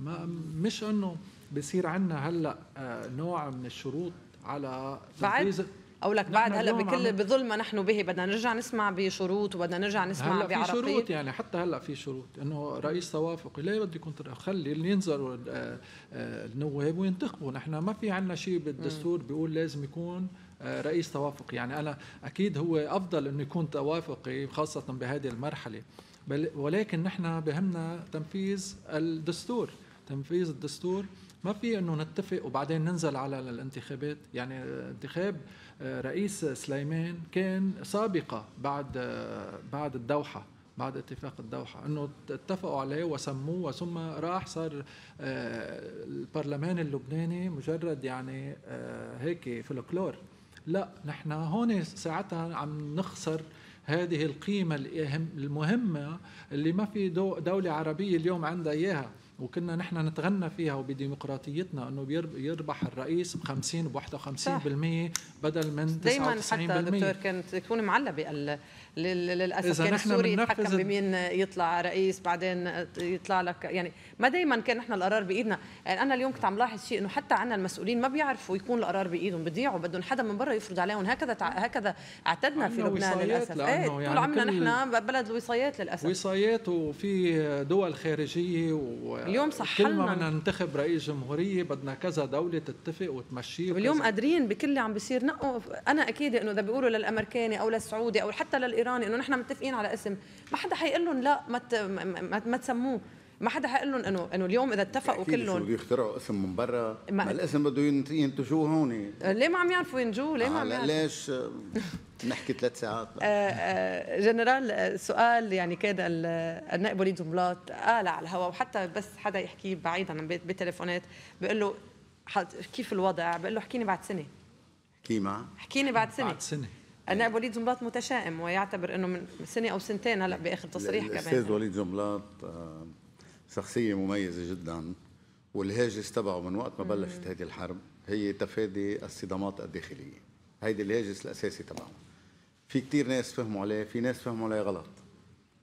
ما مش انه بصير عندنا هلا آه، نوع من الشروط على بعد اقول لك بعد هلا بكل بظل ما نحن به بدنا نرجع نسمع بشروط وبدنا نرجع نسمع هلا بعرقية. في شروط يعني حتى هلا في شروط انه رئيس توافقي ليه بده يكون خلي اللي ينزلوا آه، آه، النواب وينتخبوا نحن ما في عندنا شيء بالدستور بيقول لازم يكون آه، رئيس توافقي يعني انا اكيد هو افضل انه يكون توافقي خاصه بهذه المرحله بل ولكن نحن بهمنا تنفيذ الدستور تنفيذ الدستور ما في انه نتفق وبعدين ننزل على الانتخابات يعني انتخاب رئيس سليمان كان سابقة بعد بعد الدوحة بعد اتفاق الدوحة أنه اتفقوا عليه وسموه ثم راح صار آه، البرلمان اللبناني مجرد يعني آه، هيك فلكلور لا نحن هون ساعتها عم نخسر هذه القيمة المهمة اللي ما في دولة عربية اليوم عندها إياها وكنا نحن نتغنى فيها وبديمقراطيتنا انه يربح الرئيس ب 50 ب 51% بالمية بدل من 99% دائما حتى دكتور كانت تكون معلبه لل... للاسف كان السوري يتحكم بمين يطلع رئيس بعدين يطلع لك يعني ما دائما كان احنا القرار بايدنا يعني انا اليوم كنت عم لاحظ شيء انه حتى عنا المسؤولين ما بيعرفوا يكون القرار بايدهم بيضيعوا بدهم حدا من برا يفرض عليهم هكذا تع... هكذا اعتدنا في لبنان للاسف ايه طول يعني عمرنا نحن بلد الوصايات للاسف وصايات وفي دول خارجيه و... اليوم صح كل ما بدنا ننتخب رئيس جمهوريه بدنا كذا دوله تتفق وتمشيه اليوم قادرين بكل اللي عم بيصير نقوا انا اكيد انه اذا بيقولوا للامريكاني او للسعودي او حتى للايراني انه نحن متفقين على اسم ما حدا حيقول لهم لا ما ما, ما تسموه ما حدا حيقول لهم انه انه اليوم اذا اتفقوا كلهم بدهم يخترعوا اسم من برا ما, ما الاسم بده ينتجوه هون ليه ما عم يعرفوا ينجوه؟ ليه ما آه، عم يعرفوا ليش آه، نحكي ثلاث ساعات آه، جنرال سؤال يعني كاد النائب وليد جملات قال على الهواء وحتى بس حدا يحكيه بعيدا عن بالتليفونات بيقول له كيف الوضع بيقول له احكيني بعد سنه كيما احكيني بعد سنه بعد سنه النائب وليد زنبلاط متشائم ويعتبر انه من سنه او سنتين هلا باخر تصريح كمان الاستاذ وليد زنبلاط شخصية مميزة جدا والهاجس تبعه من وقت ما بلشت هذه الحرب هي تفادي الصدامات الداخلية هيدي الهاجس الأساسي تبعه في كتير ناس فهموا عليه في ناس فهموا عليه غلط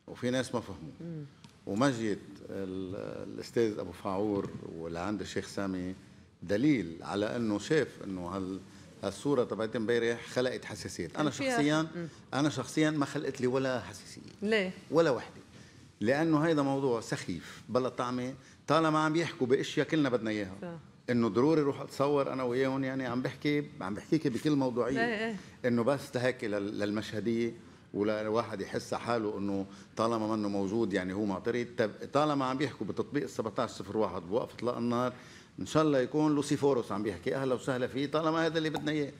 وفي ناس ما فهموا ومجية الأستاذ أبو فاعور واللي عند الشيخ سامي دليل على أنه شاف أنه هال الصوره تبعت امبارح خلقت حساسيات انا شخصيا انا شخصيا ما خلقت لي ولا حساسيه ليه ولا وحده لانه هيدا موضوع سخيف بلا طعمه طالما عم يحكوا باشياء كلنا بدنا اياها انه ضروري روح اتصور انا وياهم يعني عم بحكي عم بحكيك بكل موضوعيه إيه، إيه. انه بس لهيك للمشهديه واحد يحس حاله انه طالما منه موجود يعني هو معترض طالما عم بيحكوا بتطبيق 1701 بوقف اطلاق النار ان شاء الله يكون لوسيفوروس عم بيحكي اهلا وسهلا فيه طالما هذا اللي بدنا اياه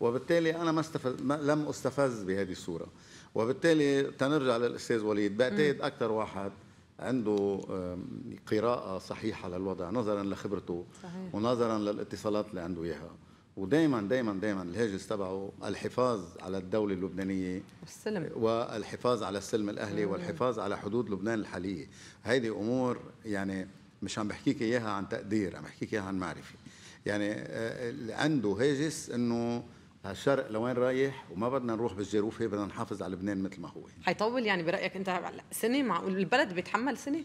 وبالتالي انا ما استفز ما لم استفز بهذه الصوره وبالتالي تنرجع للاستاذ وليد بعتقد اكثر واحد عنده قراءة صحيحة للوضع نظرا لخبرته صحيح. ونظرا للاتصالات اللي عنده إياها ودائما دائما دائما الهاجس تبعه الحفاظ على الدولة اللبنانية والسلم والحفاظ على السلم الأهلي مم. والحفاظ على حدود لبنان الحالية هيدي أمور يعني مش عم بحكيك إياها عن تقدير عم بحكيك إياها عن معرفة يعني آه، عنده هاجس أنه هالشرق لوين رايح وما بدنا نروح بالجروفه بدنا نحافظ على لبنان مثل ما هو حيطول يعني برايك انت سنه معقول البلد بيتحمل سنه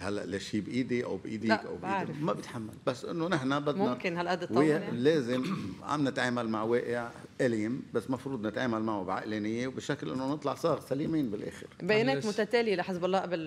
هلا ليش هي بايدي او بايدك لا او بايدي ما بتحمل بس انه نحن بدنا ممكن هالقد طول لازم (clears throat) عم نتعامل مع واقع اليم بس مفروض نتعامل معه بعقلانيه وبشكل انه نطلع صاغ سليمين بالاخر بيانات متتاليه لحزب الله قبل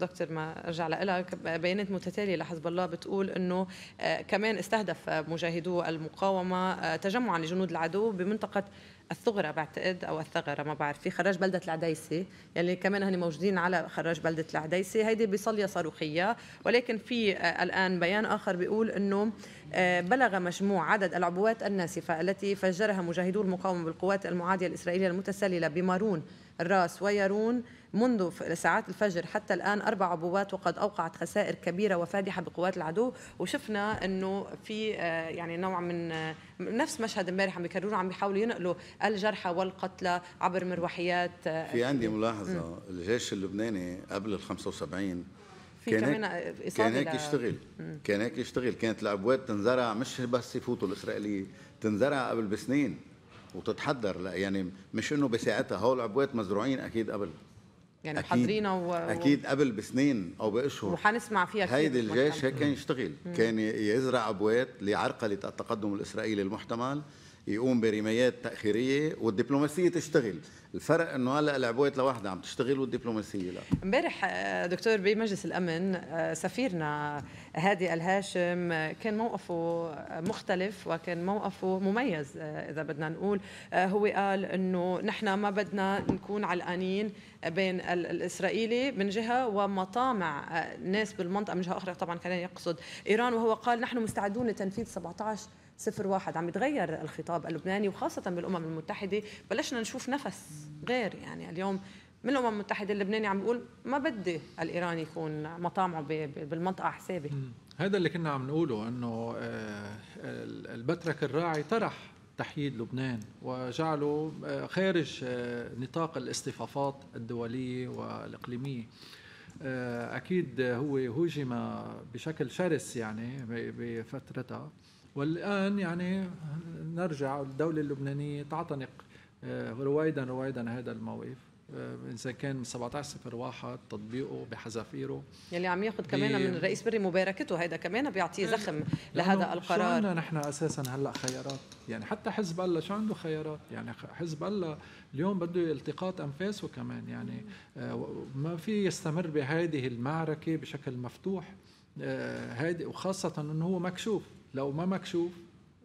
دكتور ما ارجع لك بيانات متتاليه لحزب الله بتقول انه آه، كمان استهدف مجاهدو المقاومه آه، تجمعا لجنود العدو بمنطقه الثغره بعتقد او الثغره ما بعرف في خراج بلده العديسه يعني كمان هن موجودين على خراج بلده العديسه هيدي بصليه صاروخيه ولكن في آه، الان بيان اخر بيقول انه آه، بلغ مجموع عدد العبوات الناسفه التي فجرها مجاهدو المقاومه بالقوات المعاديه الاسرائيليه المتسلله بمارون الراس ويارون منذ ساعات الفجر حتى الآن أربع عبوات وقد أوقعت خسائر كبيرة وفادحة بقوات العدو وشفنا أنه في آه، يعني نوع من آه، نفس مشهد امبارح عم بيكرروا عم بيحاولوا ينقلوا الجرحى والقتلى عبر مروحيات آه، في عندي ملاحظة م. الجيش اللبناني قبل ال 75 كان كان هيك يشتغل كان هيك يشتغل كانت العبوات تنزرع مش بس يفوتوا الاسرائيليه تنزرع قبل بسنين وتتحضر لا يعني مش انه بساعتها هول العبوات مزروعين اكيد قبل يعني محضرينا و... اكيد قبل بسنين او باشهر وحنسمع فيها كثير هيدي الجيش هيك كان يشتغل كان يزرع ابوات لعرقله التقدم الاسرائيلي المحتمل يقوم برميات تاخيريه والدبلوماسيه تشتغل الفرق انه هلا العبوات لوحدة عم تشتغل والدبلوماسيه لا امبارح آه، دكتور بمجلس الامن آه، سفيرنا هادي الهاشم آه، كان موقفه مختلف وكان موقفه مميز اذا بدنا نقول هو قال انه نحن ما بدنا نكون علقانين بين الاسرائيلي من جهه ومطامع ناس بالمنطقه من جهه اخرى طبعا كان يقصد ايران وهو قال نحن مستعدون لتنفيذ 17 صفر واحد عم يتغير الخطاب اللبناني وخاصة بالأمم المتحدة بلشنا نشوف نفس غير يعني اليوم من الامم المتحده اللبناني عم بيقول ما بدي الايراني يكون مطامعه بالمنطقه حسابي هذا اللي كنا عم نقوله انه آه، البترك الراعي طرح تحييد لبنان وجعله آه، خارج آه، نطاق الاصطفافات الدوليه والاقليميه اكيد هو هوجم بشكل شرس يعني بفترتها والآن يعني نرجع الدولة اللبنانية تعتنق آه، رويدا رويدا هذا الموقف آه، اذا كان 17 01 تطبيقه بحذافيره يلي عم ياخذ كمان من الرئيس بري مباركته هيدا كمان بيعطيه إيه، زخم لهذا القرار شو عندنا نحن اساسا هلا خيارات يعني حتى حزب الله شو عنده خيارات يعني حزب الله اليوم بده التقاط انفاسه كمان يعني آه، ما في يستمر بهذه المعركه بشكل مفتوح هذه وخاصه انه هو مكشوف لو ما مكشوف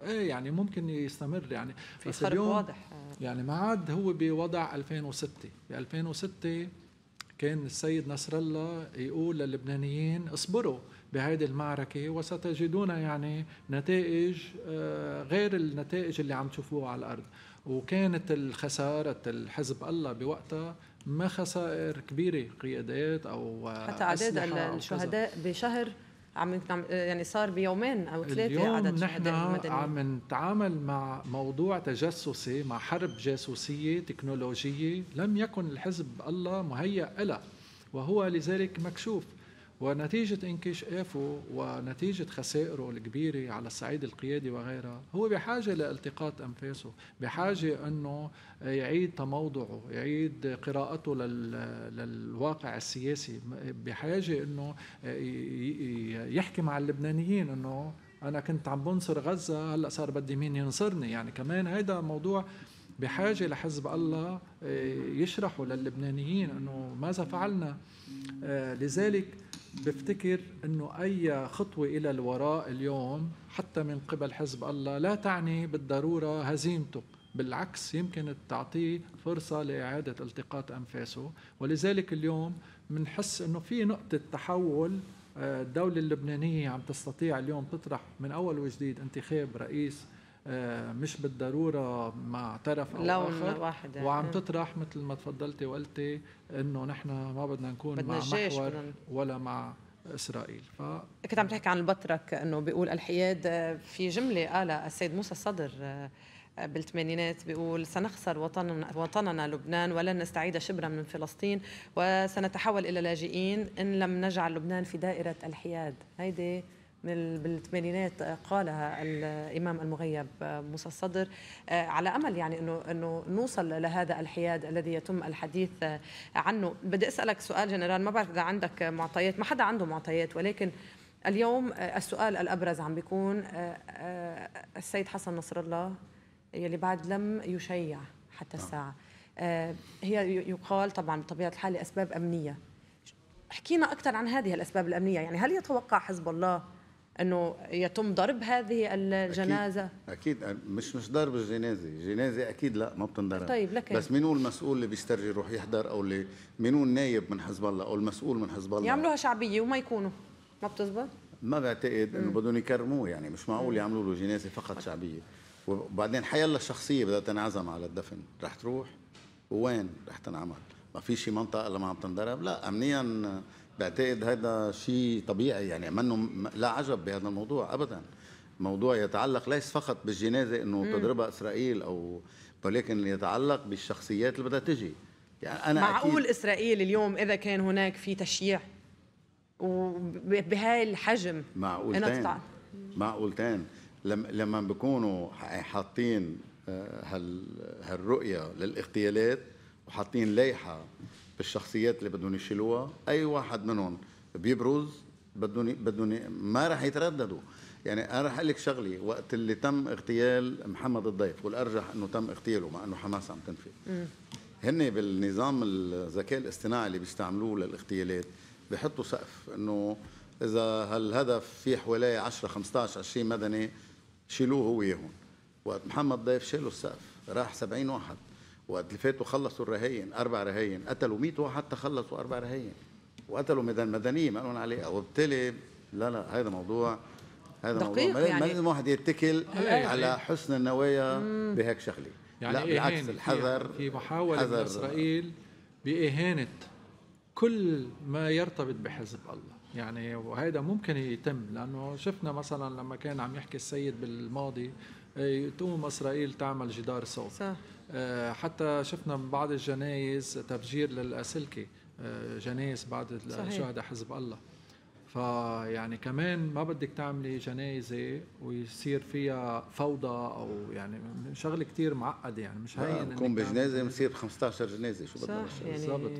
ايه يعني ممكن يستمر يعني في بس اليوم واضح يعني ما عاد هو بوضع 2006 ب 2006 كان السيد نصر الله يقول للبنانيين اصبروا بهذه المعركة وستجدون يعني نتائج آه، غير النتائج اللي عم تشوفوها على الأرض وكانت الخسارة الحزب الله بوقتها ما خسائر كبيرة قيادات أو آه، حتى أعداد الشهداء بشهر عم آه، يعني صار بيومين او ثلاثه عدد نحن عم نتعامل مع موضوع تجسسي مع حرب جاسوسيه تكنولوجيه لم يكن الحزب الله مهيأ لها وهو لذلك مكشوف ونتيجة انكشافه ونتيجة خسائره الكبيرة على الصعيد القيادي وغيرها هو بحاجة لالتقاط أنفاسه بحاجة أنه يعيد تموضعه يعيد قراءته للواقع السياسي بحاجة أنه يحكي مع اللبنانيين أنه أنا كنت عم بنصر غزة هلأ صار بدي مين ينصرني يعني كمان هيدا موضوع بحاجه لحزب الله آه، يشرحه للبنانيين انه ماذا فعلنا آه، لذلك بفتكر انه اي خطوه الى الوراء اليوم حتى من قبل حزب الله لا تعني بالضروره هزيمته بالعكس يمكن تعطيه فرصة لإعادة التقاط أنفاسه ولذلك اليوم بنحس أنه في نقطة تحول آه، الدولة اللبنانية عم تستطيع اليوم تطرح من أول وجديد انتخاب رئيس آه، مش بالضروره مع طرف او لون اخر واحدة. آه. وعم تطرح مثل ما تفضلتي وقلتي انه نحن ما بدنا نكون بدنا مع محور بدنا. ولا مع اسرائيل ف كنت عم تحكي عن البطرك انه بيقول الحياد آه، في جمله قالها السيد موسى الصدر بالثمانينات بيقول سنخسر وطننا, وطننا لبنان ولن نستعيد شبرا من فلسطين وسنتحول الى لاجئين ان لم نجعل لبنان في دائره الحياد هيدي بالثمانينات قالها الامام المغيب موسى الصدر آه، على امل يعني انه انه نوصل لهذا الحياد الذي يتم الحديث آه، عنه بدي اسالك سؤال جنرال ما بعرف اذا عندك معطيات ما حدا عنده معطيات ولكن اليوم آه، السؤال الابرز عم بيكون السيد حسن نصر الله يلي بعد لم يشيع حتى نعم. الساعه هي يقال طبعا بطبيعه الحال لاسباب امنيه حكينا اكثر عن هذه الاسباب الامنيه يعني هل يتوقع حزب الله انه يتم ضرب هذه الجنازه اكيد, أكيد. مش مش ضرب الجنازه الجنازه اكيد لا ما بتنضرب طيب لكن إيه؟ بس مين هو المسؤول اللي بيسترجي يروح يحضر او اللي مين هو النايب من حزب الله او المسؤول من حزب الله يعملوها شعبيه وما يكونوا ما بتزبط ما بعتقد انه بدهم يكرموه يعني مش معقول يعملوا له جنازه فقط شعبيه وبعدين حيلا الشخصيه بدها تنعزم على الدفن رح تروح وين رح تنعمل ما في شي منطقه الا ما عم تنضرب لا امنيا بعتقد هذا شيء طبيعي يعني منه لا عجب بهذا الموضوع ابدا موضوع يتعلق ليس فقط بالجنازه انه تضربها اسرائيل او ولكن يتعلق بالشخصيات اللي بدها تجي يعني انا معقول أكيد اسرائيل اليوم اذا كان هناك في تشييع وبهاي الحجم معقولتين معقولتين لما بيكونوا حاطين آه، هالرؤيه للاغتيالات وحاطين لائحه بالشخصيات اللي بدهم يشيلوها اي واحد منهم بيبرز بدهم بدهم ما راح يترددوا يعني انا راح اقول لك شغله وقت اللي تم اغتيال محمد الضيف والارجح انه تم اغتياله مع انه حماس عم تنفي هن بالنظام الذكاء الاصطناعي اللي بيستعملوه للاغتيالات بحطوا سقف انه اذا هالهدف في حوالي 10 15 20 مدني شيلوه هو اياهم وقت محمد ضيف شالوا السقف راح 70 واحد وقت اللي فاتوا خلصوا الرهائن اربع رهائن قتلوا 100 واحد حتى خلصوا اربع رهائن وقتلوا مدنيين ما لهم عليه وبالتالي لا لا هذا موضوع هذا دقيق موضوع يعني ما لازم الواحد يتكل إيه. إيه. على حسن النوايا بهيك شغله يعني لا إيه بالعكس الحذر في محاولة حذر إسرائيل بإهانة كل ما يرتبط بحزب الله يعني وهذا ممكن يتم لأنه شفنا مثلا لما كان عم يحكي السيد بالماضي تقوم إسرائيل تعمل جدار صوت صح. آه، حتى شفنا من بعض الجنايز تفجير للاسلكي آه، جنايز بعض شهداء حزب الله فيعني كمان ما بدك تعملي جنايزة ويصير فيها فوضى أو يعني شغلة كتير معقدة يعني مش هين بكون بجنازة بنصير ب 15 جنازة شو بدنا يعني بالضبط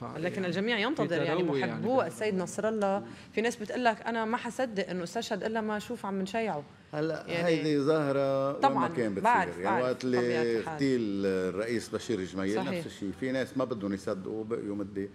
ف... لكن يعني الجميع ينتظر يعني محبوه يعني السيد نصر الله في ناس بتقول لك أنا ما حصدق إنه استشهد إلا ما أشوف عم نشيعه هلا يعني هيدي ظاهرة طبعا ما كان بتصير يعني وقت اللي اغتيل الرئيس بشير جميل نفس الشيء في ناس ما بدهم يصدقوا بقيوا مدي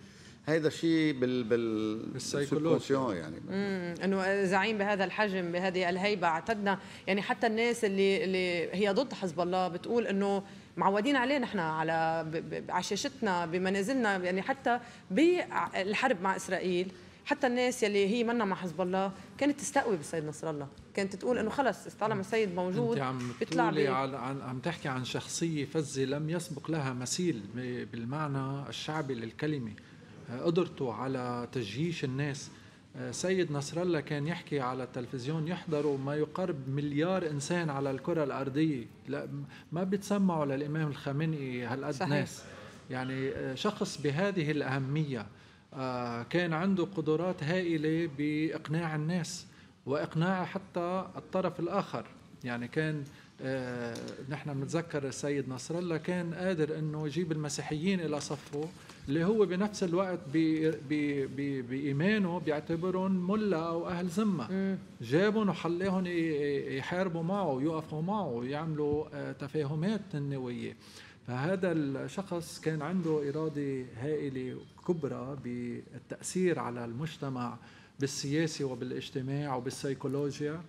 هيدا الشيء بال بال بالسايكولوجيا يعني امم انه زعيم بهذا الحجم بهذه الهيبه اعتدنا يعني حتى الناس اللي اللي هي ضد حزب الله بتقول انه معودين عليه نحن على عشاشتنا بمنازلنا يعني حتى بالحرب مع اسرائيل حتى الناس يلي هي منا مع حزب الله كانت تستقوي بالسيد نصر الله كانت تقول انه خلص طالما السيد موجود انت عم بيطلع بي... عن عم تحكي عن شخصيه فزه لم يسبق لها مثيل بالمعنى الشعبي للكلمه قدرته على تجييش الناس آه، سيد نصر الله كان يحكي على التلفزيون يحضروا ما يقارب مليار انسان على الكره الارضيه لا ما بيتسمعوا للامام الخامنئي هالقد صحيح. ناس يعني آه، شخص بهذه الاهميه آه، كان عنده قدرات هائله باقناع الناس واقناع حتى الطرف الاخر يعني كان نحن بنتذكر السيد نصر الله كان قادر انه يجيب المسيحيين الى صفه اللي هو بنفس الوقت بإيمانه بي بي بإيمانه بيعتبرهم ملا أو أهل ذمة جابهم وحليهم يحاربوا معه ويوقفوا معه ويعملوا آه، تفاهمات وياه فهذا الشخص كان عنده إرادة هائلة كبرى بالتأثير على المجتمع بالسياسة وبالاجتماع وبالسيكولوجيا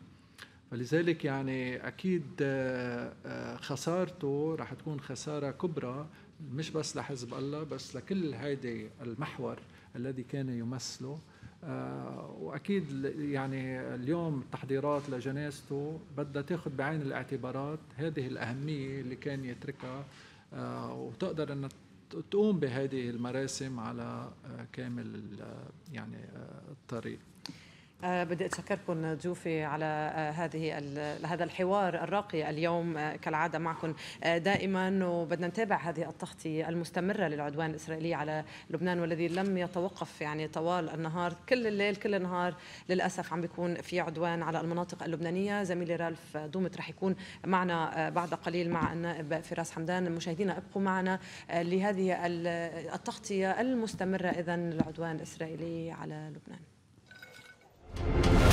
فلذلك يعني أكيد آه، آه، خسارته رح تكون خسارة كبرى مش بس لحزب الله بس لكل هيدي المحور الذي كان يمثله آه، واكيد يعني اليوم التحضيرات لجنازته بدها تاخذ بعين الاعتبارات هذه الاهميه اللي كان يتركها آه، وتقدر ان تقوم بهذه المراسم على آه، كامل يعني الطريق آه، بدي اتشكركم ضيوفي على آه، هذه هذا الحوار الراقي اليوم آه، كالعاده معكم دائما وبدنا نتابع هذه التغطيه المستمره للعدوان الاسرائيلي على لبنان والذي لم يتوقف يعني طوال النهار كل الليل كل النهار للاسف عم بيكون في عدوان على المناطق اللبنانيه زميلي رالف دومت رح يكون معنا بعد قليل مع النائب فراس حمدان المشاهدين ابقوا معنا لهذه التغطيه المستمره اذا للعدوان الاسرائيلي على لبنان Thank you